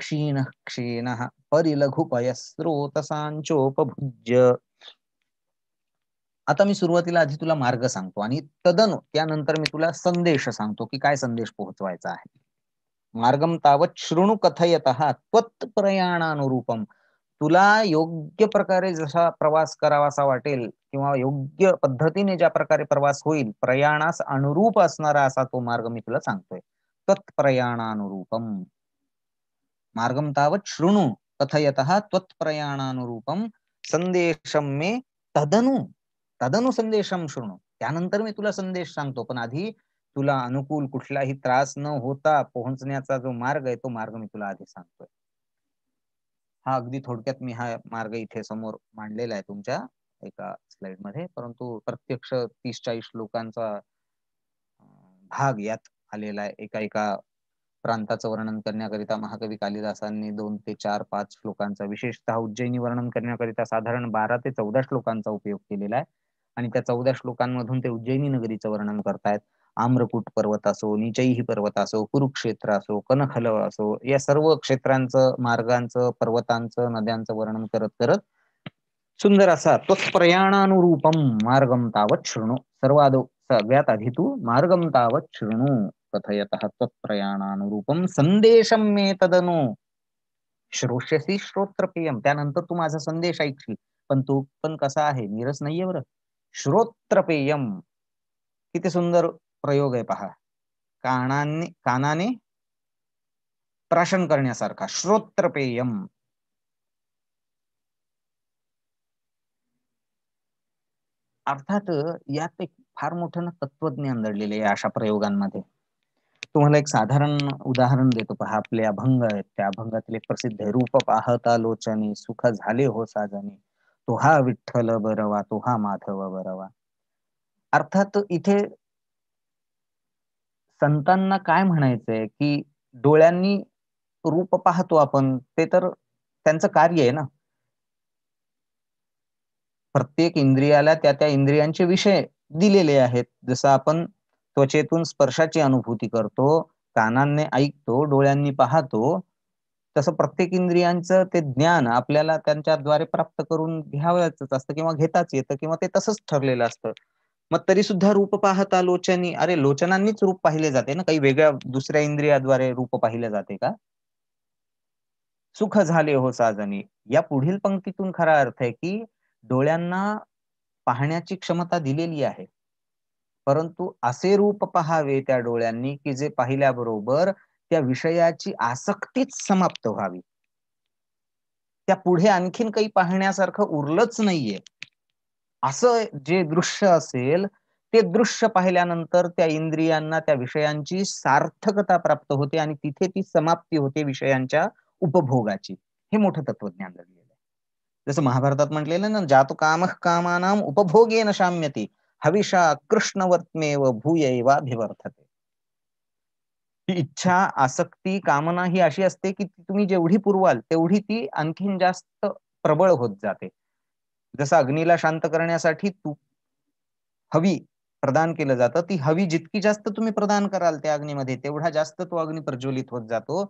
क्षीणः क्षीणः परिलघुपयस्रोतसांचोपभुज्य आता मी सुरुवातीला आधी तुला मार्ग सांगतो आणि तदनु त्यानंतर मी तुला संदेश सांगतो की काय संदेश पोहोचवायचा आहे मार्गम तावत शृणू कथयत त्वत्प्रयाणानुरूपम तुला योग्य प्रकारे जसा प्रवास करावासा वाटेल किंवा योग्य पद्धतीने ज्या प्रकारे प्रवास होईल प्रयाणास अनुरूप असणारा असा तो मार्ग मी तुला सांगतोय तत्प्रयाणानुरूपम मार्गम तावत शृणु कथयत त्वत्प्रयाणानुरूपम संदेशम मे तदनु तदनु संदेशम शृणू त्यानंतर मी तुला संदेश सांगतो पण आधी तुला अनुकूल कुठलाही त्रास न होता पोहोचण्याचा जो मार्ग आहे तो मार्ग मी तुला आधी सांगतोय हा अगदी थोडक्यात मी हा मार्ग इथे समोर मांडलेला आहे तुमच्या एका स्लाइड मध्ये परंतु प्रत्यक्ष तीस चाळीस लोकांचा भाग यात आलेला आहे एका एका प्रांताचं वर्णन करण्याकरिता महाकवी कालिदासांनी दोन ते चार पाच श्लोकांचा विशेषतः उज्जैनी वर्णन करण्याकरिता साधारण बारा ते चौदा श्लोकांचा उपयोग केलेला आहे आणि त्या चौदा श्लोकांमधून ते उज्जैनी नगरीचं वर्णन करतायत आम्रकूट पर्वत असो ही पर्वत असो कुरुक्षेत्र असो कनखल असो या सर्व क्षेत्रांचं मार्गांचं पर्वतांचं नद्यांचं वर्णन करत करत सुंदर असा त्वत्प्रयाणानुरूपम मार्गम तावत शृणु सर्वादो सगळ्यात आधी तू मार्गम तावत शृणू कथयत त्वत्प्रयाणानुरूपम संदेशम मे तदनु श्रोष्यसी श्रोत्रपेयम त्यानंतर तू माझा संदेश ऐकशील पण तो पण कसा आहे नीरस नाहीये बरं श्रोत्रपेयम किती सुंदर प्रयोग आहे पहा कानाने कानाने प्राशन करण्यासारखा श्रोत्रपेयम अर्थात यात एक फार मोठं ना तत्वज्ञान दडलेलं आहे अशा प्रयोगांमध्ये तुम्हाला एक साधारण उदाहरण देतो पहा आपले अभंग आहेत त्या अभंगातले प्रसिद्ध रूप पाहता लोचने सुख झाले हो साजनी तो हा विठ्ठल बरवा तो हा माधव बरवा अर्थात इथे संतांना काय म्हणायचंय की डोळ्यांनी रूप पाहतो आपण ते तर त्यांचं कार्य आहे ना प्रत्येक इंद्रियाला त्या त्या इंद्रियांचे विषय दिलेले आहेत जसं आपण त्वचेतून स्पर्शाची अनुभूती करतो कानांनी ऐकतो डोळ्यांनी पाहतो तसं प्रत्येक इंद्रियांचं ते ज्ञान आपल्याला त्यांच्याद्वारे प्राप्त करून घ्यावंच असतं किंवा घेताच येतं किंवा ते तसंच ठरलेलं असतं मग तरी सुद्धा रूप पाहता लोचनी अरे लोचनांनीच रूप पाहिले जाते ना काही वेगळ्या दुसऱ्या इंद्रियाद्वारे रूप पाहिले जाते का सुख झाले हो साजनी या पुढील पंक्तीतून खरा अर्थ आहे की डोळ्यांना पाहण्याची क्षमता दिलेली आहे परंतु असे रूप पहावे त्या डोळ्यांनी की जे पाहिल्याबरोबर त्या विषयाची आसक्तीच समाप्त व्हावी त्या पुढे आणखीन काही पाहण्यासारखं उरलंच नाहीये असं जे दृश्य असेल ते दृश्य पाहिल्यानंतर त्या इंद्रियांना त्या विषयांची सार्थकता प्राप्त होते आणि तिथे ती समाप्ती होते विषयांच्या उपभोगाची हे मोठं तत्वज्ञान झाली जसं महाभारतात म्हटलेलं ना जातु काम उपभोगे उपभोगेन शाम्यती हविषा कृष्णवर्त्मेव भूयैवाभिवर्धते ही इच्छा आसक्ती कामना ही अशी असते की तुम्ही जेवढी पुरवाल तेवढी ती आणखीन जास्त प्रबळ होत जाते जसं अग्नीला शांत करण्यासाठी तू हवी प्रदान केलं जातं ती हवी जितकी जास्त तुम्ही प्रदान कराल त्या अग्नीमध्ये तेवढा जास्त तो अग्नी प्रज्वलित होत जातो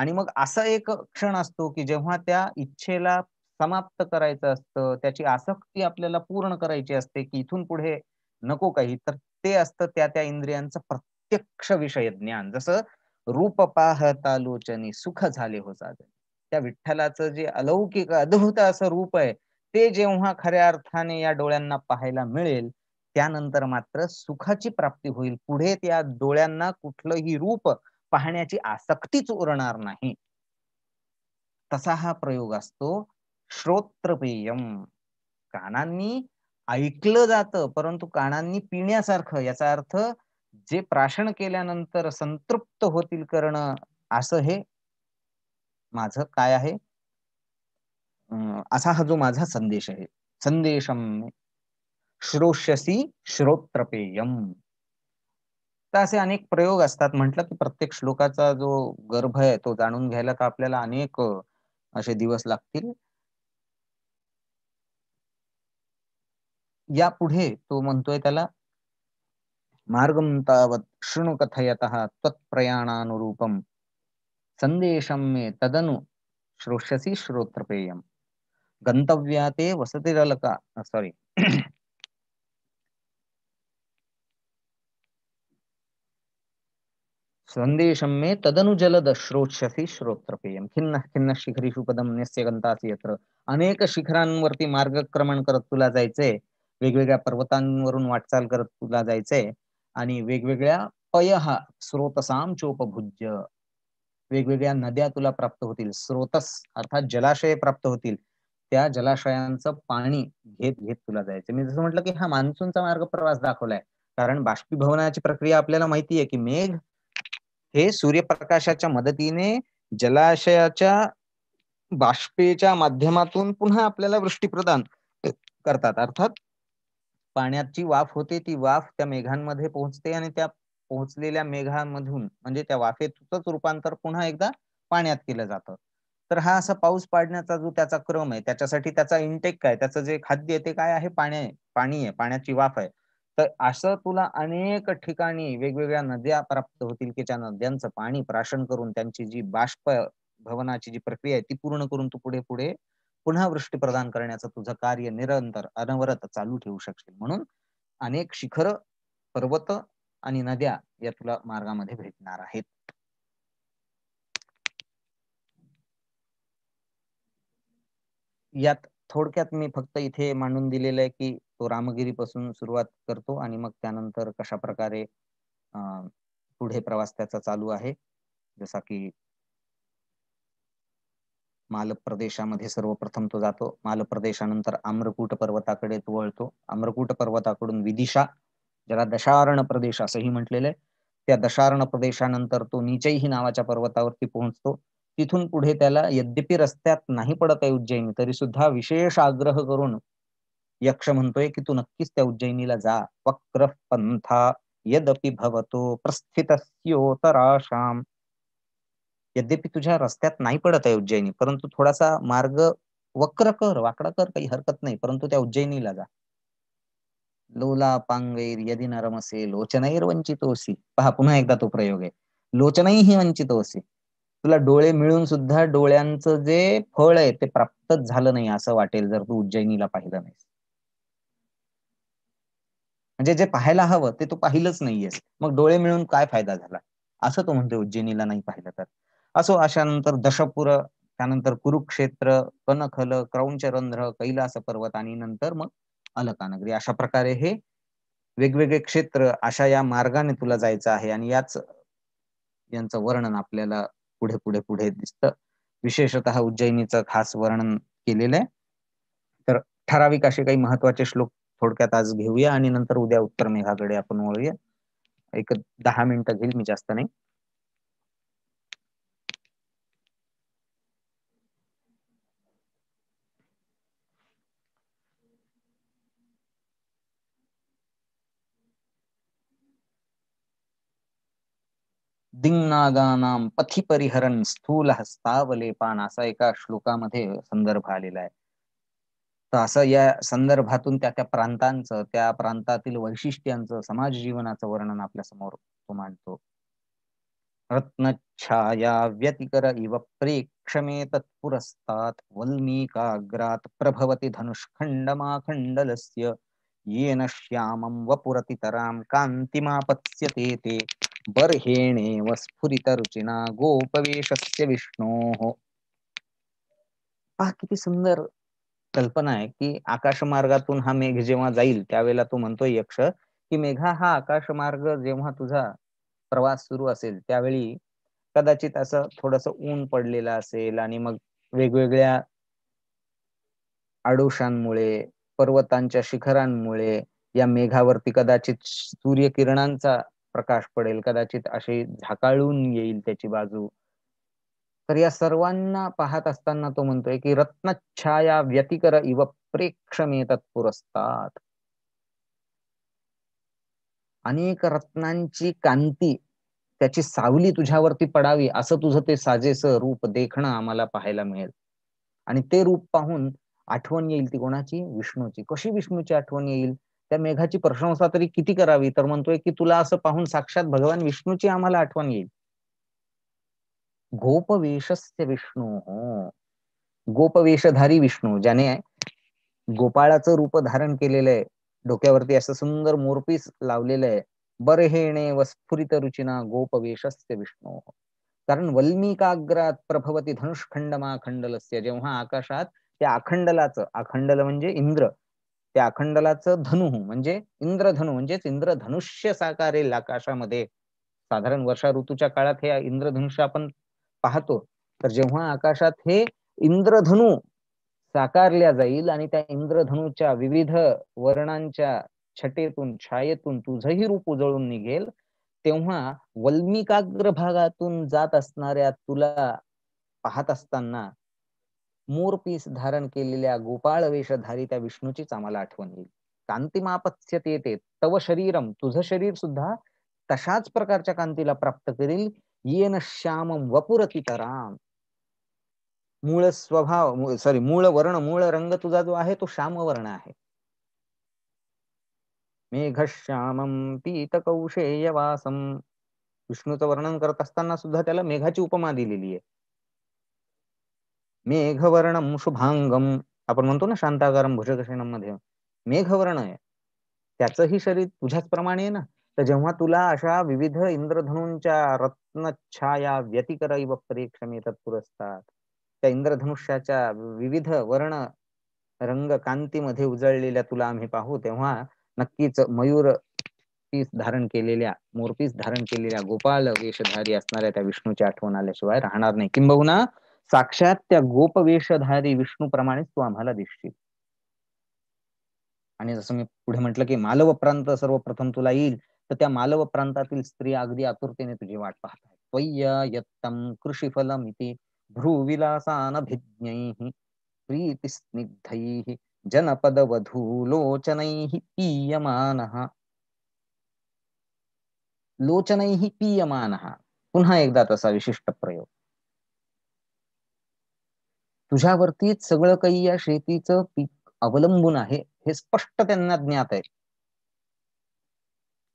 आणि मग असा एक क्षण असतो की जेव्हा त्या इच्छेला समाप्त करायचं असतं त्याची आसक्ती आपल्याला पूर्ण करायची असते की इथून पुढे नको काही तर ते असतं त्या त्या इंद्रियांचं प्रत्यक्ष विषय ज्ञान जसं रूप पाहतालोचनी सुख झाले हो साधन त्या विठ्ठलाचं जे अलौकिक अद्भुत असं रूप आहे ते जेव्हा खऱ्या अर्थाने या डोळ्यांना पाहायला मिळेल त्यानंतर मात्र सुखाची प्राप्ती होईल पुढे त्या डोळ्यांना कुठलंही रूप पाहण्याची आसक्तीच उरणार नाही तसा हा प्रयोग असतो श्रोत्रपेयम कानांनी ऐकलं जातं परंतु कानांनी पिण्यासारखं याचा अर्थ जे प्राशन केल्यानंतर संतृप्त होतील करणं असं हे माझं काय आहे असा हा जो माझा संदेश आहे संदेशम श्रोष्यसी श्रोत्रपेयम तर असे अनेक प्रयोग असतात म्हटलं की प्रत्येक श्लोकाचा जो गर्भ आहे तो जाणून घ्यायला तर आपल्याला अनेक असे दिवस लागतील या पुढे तो म्हणतोय त्याला मार्गम तावत शृणु कथयत त्वत्प्रयाणानुरूपम संदेशम मे तदनु श्रोष्यसी श्रोत्रपेयम गंतव्या ते वसतिरलका सॉरी संदेशम मे तदनु जलद श्रोष्यसी श्रोत्रपेयम खिन्न खिन्न शिखरीषु पदम निस्य गंतासी यत्र अनेक शिखरांवरती मार्गक्रमण करत तुला जायचंय वेगवेगळ्या पर्वतांवरून वाटचाल करत तुला जायचंय आणि वेगवेगळ्या पय हा स्रोतसाम चोपभुज्य वेगवेगळ्या नद्या तुला प्राप्त होतील स्रोतस अर्थात जलाशय प्राप्त होतील त्या जलाशयांचं पाणी घेत घेत तुला जायचं मी जसं म्हटलं की हा मान्सूनचा मार्ग प्रवास दाखवलाय कारण बाष्पीभवनाची प्रक्रिया आपल्याला माहिती आहे की मेघ हे सूर्यप्रकाशाच्या मदतीने जलाशयाच्या बाष्पेच्या माध्यमातून पुन्हा आपल्याला वृष्टी प्रदान करतात अर्थात पाण्याची वाफ होते ती वाफ त्या मेघांमध्ये पोहोचते आणि त्या पोहोचलेल्या मेघामधून म्हणजे त्या वाफेतच रूपांतर पुन्हा एकदा पाण्यात केलं जातं तर हा असा पाऊस पाडण्याचा जो त्याचा क्रम आहे त्याच्यासाठी त्याचा इंटेक काय त्याचं जे खाद्य आहे ते काय आहे पाणी आहे पाणी आहे पाण्याची वाफ आहे तर असं तुला अनेक ठिकाणी वेगवेगळ्या नद्या प्राप्त होतील की त्या नद्यांचं पाणी प्राशन करून त्यांची जी बाष्प भवनाची जी प्रक्रिया आहे ती पूर्ण करून तू पुढे पुढे पुन्हा वृष्टी प्रदान करण्याचं तुझं कार्य निरंतर अनवरत चालू ठेवू शकशील म्हणून अनेक शिखर पर्वत आणि नद्या या तुला मार्गामध्ये भेटणार आहेत यात थोडक्यात मी फक्त इथे मांडून दिलेलं आहे की तो रामगिरीपासून सुरुवात करतो आणि मग त्यानंतर कशा प्रकारे पुढे प्रवास त्याचा चालू आहे जसा की मालप्रदेशामध्ये सर्वप्रथम तो जातो मालप्रदेशानंतर आम्रकूट पर्वताकडे तो वळतो आम्रकूट पर्वताकडून विदिशा ज्याला दशारण प्रदेश असंही म्हटलेलं आहे त्या दशारण प्रदेशानंतर तो ही नावाच्या पर्वतावरती पोहोचतो तिथून पुढे त्याला यद्यपि रस्त्यात नाही पडत आहे उज्जैनी तरी सुद्धा विशेष आग्रह करून यक्ष म्हणतोय की तू नक्कीच त्या उज्जैनीला जा वक्र पंथा यदपि भवतो प्रस्थितस्योतराशाम यद्यपि तुझ्या रस्त्यात नाही पडत आहे उज्जैनी परंतु थोडासा मार्ग वक्र कर वाकडा कर काही हरकत नाही परंतु त्या उज्जैनीला जा लोला पांगैर यदि नरमसे लोचनैर वंचितोसी पहा पुन्हा एकदा तो प्रयोग आहे लोचनही ही वंचितोसी तुला डोळे मिळून सुद्धा डोळ्यांचं जे फळ आहे ते प्राप्तच झालं नाही असं वाटेल जर तू उज्जैनीला पाहिलं नाहीस म्हणजे जे पाहायला हवं ते तू पाहिलंच नाहीयेस मग डोळे मिळून काय फायदा झाला असं तो म्हणतो उज्जैनीला नाही पाहिलं तर असो अशानंतर दशपुर त्यानंतर कुरुक्षेत्र कनखल क्रौंचरंध्र कैलास पर्वत आणि नंतर मग अलकानगरी अशा प्रकारे हे वेगवेगळे क्षेत्र अशा या मार्गाने तुला जायचं आहे आणि याच यांचं वर्णन आपल्याला पुढे पुढे पुढे दिसत विशेषत उज्जैनीचं खास वर्णन केलेलं आहे तर ठराविक असे काही महत्वाचे श्लोक थोडक्यात आज घेऊया आणि नंतर उद्या उत्तर मेघाकडे आपण वळूया एक दहा मिनिटं घेईल मी जास्त नाही दिंगनागानाम परिहरण स्थूल हस्तावलेपान असा एका श्लोकामध्ये संदर्भ आलेला आहे तर असं या संदर्भातून त्या त्या प्रांतांचं त्या प्रांतातील वैशिष्ट्यांचं समाज जीवनाचं वर्णन आपल्या समोर तो मांडतो रत्नछाया व्यतिकर इव प्रेक्षमे तत्पुरस्तात वल्मीकाग्रात प्रभवती धनुष्खंडमाखंडलस्य येन श्यामं वपुरतितरां कांतिमापत्स्यते ते वस्फुरित रुचिना गोपवेशस्य विष्णोः पहा किती सुंदर कल्पना आहे की आकाशमार्गातून मार्गातून हा मेघ जेव्हा जाईल त्यावेळेला तो म्हणतो यक्ष की मेघा हा आकाशमार्ग जेव्हा तुझा प्रवास सुरू असेल त्यावेळी कदाचित असं थोडस ऊन पडलेलं असेल आणि मग वेगवेगळ्या आडोशांमुळे पर्वतांच्या शिखरांमुळे या मेघावरती कदाचित सूर्यकिरणांचा प्रकाश पडेल कदाचित असे झाकाळून येईल त्याची बाजू तर या सर्वांना पाहत असताना तो म्हणतोय की रत्नच्छाया व्यतिकर इव प्रेक्षमे पुरस्तात अनेक रत्नांची कांती त्याची सावली तुझ्यावरती पडावी असं तुझं ते साजेस रूप देखणं आम्हाला पाहायला मिळेल आणि ते रूप पाहून आठवण येईल ती कोणाची विष्णूची कशी विष्णूची आठवण येईल त्या मेघाची प्रशंसा तरी किती करावी तर म्हणतोय की तुला असं पाहून साक्षात भगवान विष्णूची आम्हाला आठवण येईल गोपवेशस्य विष्णू गोपवेशधारी विष्णू ज्याने गोपाळाचं रूप धारण केलेलं आहे डोक्यावरती असं सुंदर मोरपीस लावलेलं आहे बर हेणे वस्फुरित रुचिना गोपवेशस्य विष्णू कारण वल्मिकाग्रात प्रभवती धनुष्खंडमाखंडलस्य खंडलस्य जेव्हा आकाशात त्या अखंडलाचं अखंडल म्हणजे इंद्र त्या अखंडलाचं धनु म्हणजे इंद्रधनु म्हणजेच इंद्रधनुष्य साकारेल आकाशामध्ये साधारण वर्षा ऋतूच्या काळात हे इंद्रधनुष्य आपण पाहतो तर जेव्हा आकाशात हे इंद्रधनु साकारल्या जाईल आणि त्या इंद्रधनुच्या विविध वर्णांच्या छटेतून छायेतून तुझंही रूप उजळून निघेल तेव्हा वल्मिकाग्र भागातून जात असणाऱ्या तुला पाहत असताना पीस धारण केलेल्या गोपाळ वेषधारी त्या विष्णूचीच आम्हाला आठवण येईल कांतिमापत्स्यते येते तव शरीरम तुझं शरीर सुद्धा तशाच प्रकारच्या कांतीला प्राप्त करील येन श्याम वपुरतितराम मूळ स्वभाव सॉरी मूळ वर्ण मूळ रंग तुझा जो आहे तो श्याम वर्ण आहे श्याम पीत वासम विष्णूचं वर्णन करत असताना सुद्धा त्याला मेघाची उपमा दिलेली आहे मेघवर्ण शुभांगम आपण म्हणतो ना शांताकारम भुजगशेनम मेघवर्ण आहे त्याचंही शरीर तुझ्याच प्रमाणे आहे ना तर जेव्हा तुला अशा विविध इंद्रधनूंच्या रत्नछाया व्यतिकर इव त्या इंद्रधनुष्याच्या विविध वर्ण रंग कांतीमध्ये उजळलेल्या तुला आम्ही पाहू तेव्हा नक्कीच मयूर पीस धारण केलेल्या मोरपीस धारण केलेल्या गोपाल वेशधारी असणाऱ्या त्या विष्णूच्या आठवण आल्याशिवाय राहणार नाही किंबहुना साक्षात त्या गोपवेशधारी विष्णूप्रमाणे तू आम्हाला दिसशील आणि जसं मी पुढे म्हटलं की मालव प्रांत सर्वप्रथम तुला येईल तर त्या मालव प्रांतातील स्त्री अगदी आतुरतेने तुझी वाट पाहतात त्वय्यत्तम कृषिफलमिति भ्रूविलासानभिज्ञैः प्रीतिस्निग्धैः जनपदवधूलोचनैः पीयमानः लोचनैः पीयमानः पुन्हा एकदा तसा विशिष्ट प्रयोग तुझ्यावरती सगळं काही या शेतीचं पीक अवलंबून आहे हे स्पष्ट त्यांना ज्ञात आहे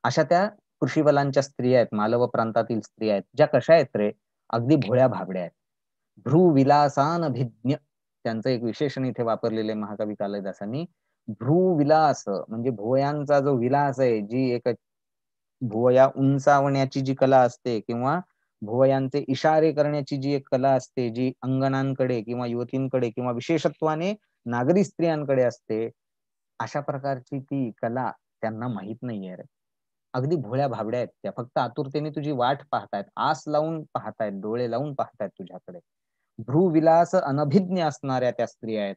अशा त्या कृषीवलांच्या स्त्रिया आहेत मालव प्रांतातील स्त्रिया आहेत ज्या कशा आहेत रे अगदी भोळ्या भाबड्या आहेत विलासान भिज्ञ त्यांचं एक विशेषण इथे वापरलेले महाकवी कालिदासांनी विलास म्हणजे भुवयांचा जो विलास आहे जी एक भुवया उंचावण्याची जी कला असते किंवा भुवयांचे इशारे करण्याची जी एक कला असते जी अंगणांकडे किंवा युवतींकडे किंवा विशेषत्वाने नागरी स्त्रियांकडे असते अशा प्रकारची ती कला त्यांना माहीत नाहीये रे अगदी भोळ्या भाबड्या आहेत त्या फक्त आतुरतेने तुझी वाट पाहतायत आस लावून पाहतायत डोळे लावून पाहतायत तुझ्याकडे भ्रूविलास अनभिज्ञ असणाऱ्या त्या स्त्रिया आहेत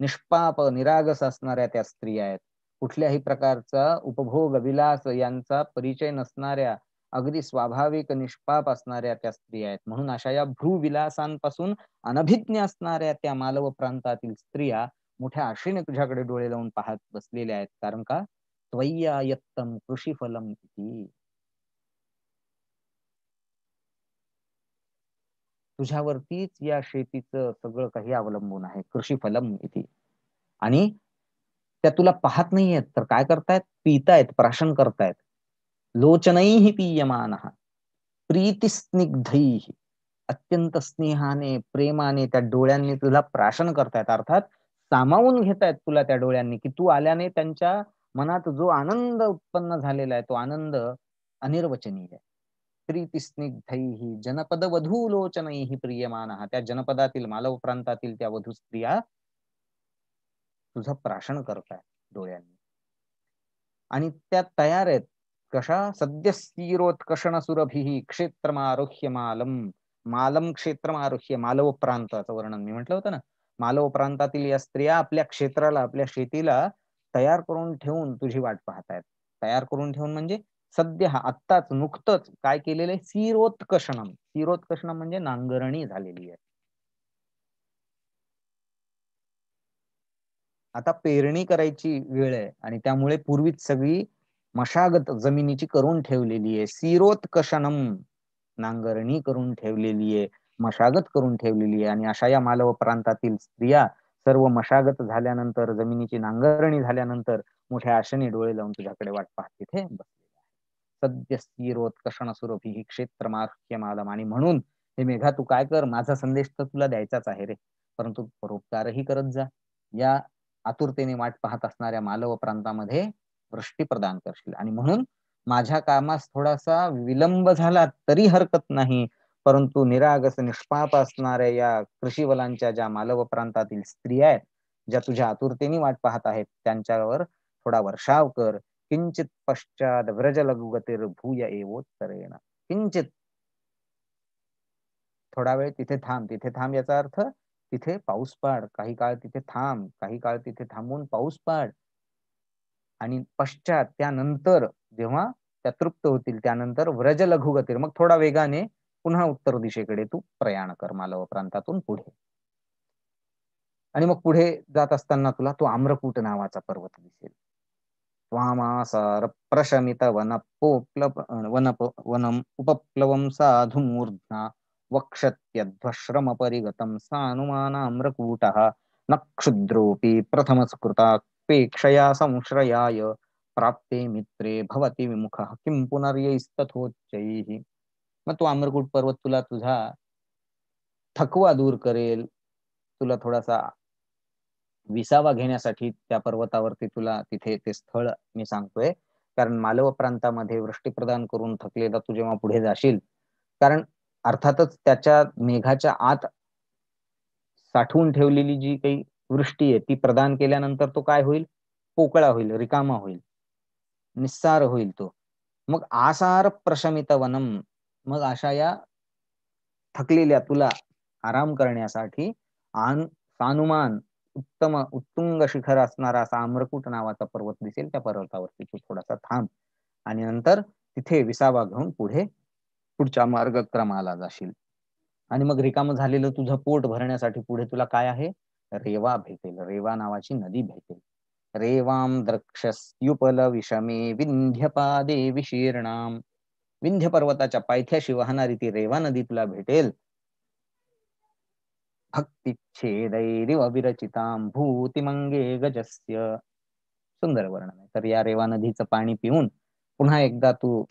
निष्पाप निरागस असणाऱ्या त्या स्त्रिया आहेत कुठल्याही प्रकारचा उपभोग विलास यांचा परिचय नसणाऱ्या अगदी स्वाभाविक निष्पाप असणाऱ्या त्या स्त्रिया आहेत म्हणून अशा या भ्रूविलासांपासून अनभिज्ञ असणाऱ्या त्या मालव प्रांतातील स्त्रिया मोठ्या आशेने तुझ्याकडे डोळे लावून पाहत बसलेल्या आहेत कारण का त्वय्यायत्तम कृषी फलम तुझ्यावरतीच या शेतीचं सगळं काही अवलंबून आहे फलम इथे आणि त्या तुला पाहत नाहीयेत तर काय करतायत पितायत प्राशन करतायत लोचनैः पीयमानः प्रीतिस्निग्धैः अत्यंत स्नेहाने प्रेमाने त्या डोळ्यांनी तुला प्राशन करतायत अर्थात सामावून घेतायत तुला त्या डोळ्यांनी की तू आल्याने त्यांच्या मनात जो आनंद उत्पन्न झालेला आहे तो आनंद अनिर्वचनीय आहे प्रीतिस्निग्धैः जनपद वधू लोचनैः प्रियमान त्या जनपदातील मालव प्रांतातील त्या वधू स्त्रिया तुझं प्राशन करतायत डोळ्यांनी आणि त्या तयार आहेत कषा सद्यस्तीरोत्कषण सुरभी आरोह्य मालम मालम आरोह्य मालव प्रांताचं वर्णन मी म्हटलं होतं ना मालव प्रांतातील या स्त्रिया आपल्या क्षेत्राला आपल्या शेतीला तयार करून ठेवून तुझी वाट पाहतायत तयार करून ठेवून म्हणजे सध्या आत्ताच नुकतंच काय केलेलं आहे सिरोत्कषणम सिरोत्कषणम म्हणजे नांगरणी झालेली आहे आता पेरणी करायची वेळ आहे आणि त्यामुळे पूर्वीच सगळी मशागत जमिनीची करून ठेवलेली आहे सिरोत्कशनम नांगरणी करून ठेवलेली आहे मशागत करून ठेवलेली आहे आणि अशा या मालव प्रांतातील स्त्रिया सर्व मशागत झाल्यानंतर जमिनीची नांगरणी झाल्यानंतर मोठ्या आशेने डोळे लावून तुझ्याकडे वाट पाहत तिथे बसलेले आहे सद्यस्थिरोत्कषण स्वरूप ही माख्य मालम आणि म्हणून हे मेघा तू काय कर माझा संदेश तर तुला द्यायचाच आहे रे परंतु परोपकारही करत जा या आतुरतेने वाट पाहत असणाऱ्या मालव प्रांतामध्ये वृष्टी प्रदान करशील आणि म्हणून माझ्या कामास थोडासा विलंब झाला तरी हरकत नाही परंतु निरागस निष्पाप असणाऱ्या या कृषीवलांच्या ज्या मालव प्रांतातील स्त्रिया आहेत ज्या तुझ्या आतुरतेने वाट पाहत आहेत त्यांच्यावर थोडा वर्षाव कर किंचित पश्चात व्रज लघुगतीर भूय एवोत्तरेण किंचित थोडा वेळ तिथे थांब तिथे थांब याचा अर्थ तिथे पाऊस पाड काही काळ तिथे थांब काही काळ तिथे थांबून पाऊस पाड आणि पश्चात त्यानंतर जेव्हा त्या तृप्त होतील त्यानंतर व्रज लघुगतीर मग थोडा वेगाने पुन्हा उत्तर दिशेकडे तू प्रयाण कर मालव प्रांतातून पुढे आणि मग पुढे जात असताना तुला तो आम्रकूट नावाचा पर्वत दिसेल स्वामासार प्रशमित वनपोप्लव वनप वनम उपप्लवम साधुमूर्ध्ना वक्षत्यध्वश्रम परिगतम आम्रकूट नक्षुद्रोपी प्रथम सुकृता उपेक्षया संश्रयाय प्राप्ते मित्रे भवती विमुख किम पुनर्यैस्तथोच्चैः मग तो आम्रकूट पर्वत तुला तुझा थकवा दूर करेल तुला थोडासा विसावा घेण्यासाठी त्या पर्वतावरती तुला तिथे ते स्थळ मी सांगतोय कारण मालव प्रांतामध्ये वृष्टी प्रदान करून थकलेला तू जेव्हा पुढे जाशील कारण अर्थातच त्याच्या मेघाच्या आत साठवून ठेवलेली जी काही वृष्टी आहे ती प्रदान केल्यानंतर तो काय होईल पोकळा होईल रिकामा होईल निस्सार होईल तो मग आसार प्रशमित वनम मग अशा या थकलेल्या तुला आराम करण्यासाठी आन सानुमान उत्तम उत्तुंग शिखर असणारा असा आम्रकूट नावाचा पर्वत दिसेल त्या पर्वतावरती तू थोडासा थांब आणि नंतर तिथे विसावा घेऊन पुढे पुढच्या मार्गक्रमाला जाशील आणि मग रिकाम झालेलं तुझं पोट भरण्यासाठी पुढे तुला काय आहे रेवा भेटेल रेवा नावाची नदी भेटेल रेवाम द्रक्षस्युपल विषमे विंध्यपादे विशीर्णाम विंध्य पर्वताच्या पायथ्याशी वाहणारी ती रेवा नदी तुला भेटेल भक्तिच्छेदैरिव विरचिताम भूतिमंगे गजस्य सुंदर वर्णन आहे तर या रेवा नदीचं पाणी पिऊन पुन्हा एकदा तू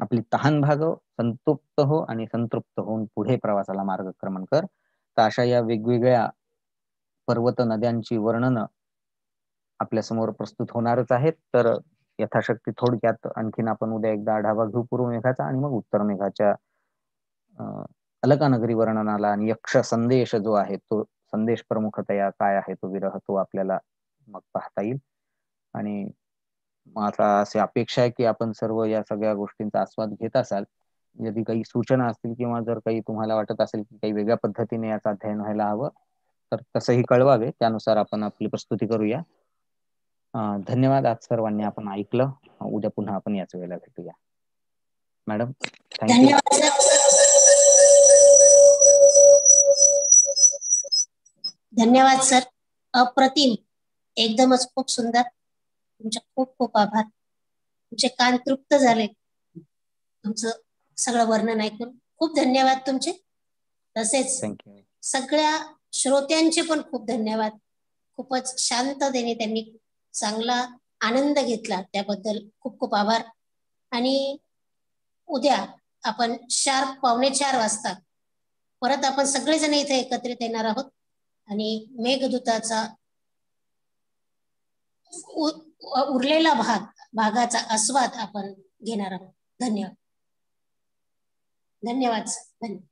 आपली तहान भागव संतृप्त हो आणि संतृप्त होऊन पुढे प्रवासाला मार्गक्रमण कर तर अशा या वेगवेगळ्या पर्वत नद्यांची वर्णन आपल्या समोर प्रस्तुत होणारच आहेत तर यथाशक्ती थोडक्यात आणखीन आपण उद्या एकदा आढावा घेऊ पूर्व मेघाचा आणि मग उत्तर मेघाच्या अलकानगरी वर्णनाला आणि यक्ष संदेश जो आहे तो संदेश प्रमुखतया काय आहे तो विरह तो आपल्याला मग पाहता येईल आणि आता असे अपेक्षा आहे की आपण सर्व या सगळ्या गोष्टींचा आस्वाद घेत असाल यदि काही सूचना असतील किंवा जर काही तुम्हाला वाटत असेल की काही वेगळ्या पद्धतीने याचा अध्ययन व्हायला हवं तर तसंही कळवावे त्यानुसार आपण आपली प्रस्तुती करूया धन्यवाद आज सर्वांनी आपण ऐकलं उद्या पुन्हा आपण याच वेळेला भेटूया मॅडम थँक्यू
धन्यवाद सर अप्रतिम एकदमच खूप सुंदर तुमचे खूप खूप आभार तुमचे कान तृप्त झाले तुमचं सगळं वर्णन ऐकून खूप धन्यवाद तुमचे तसेच सगळ्या श्रोत्यांचे पण खूप धन्यवाद खूपच शांततेने त्यांनी चांगला आनंद घेतला त्याबद्दल खूप खूप आभार आणि उद्या आपण शार्प पावणे चार वाजता परत आपण सगळेजण इथे एकत्रित येणार आहोत आणि मेघदूताचा उरलेला भाग भागाचा आस्वाद आपण घेणार आहोत धन्यवाद धन्यवाद धन्यवाद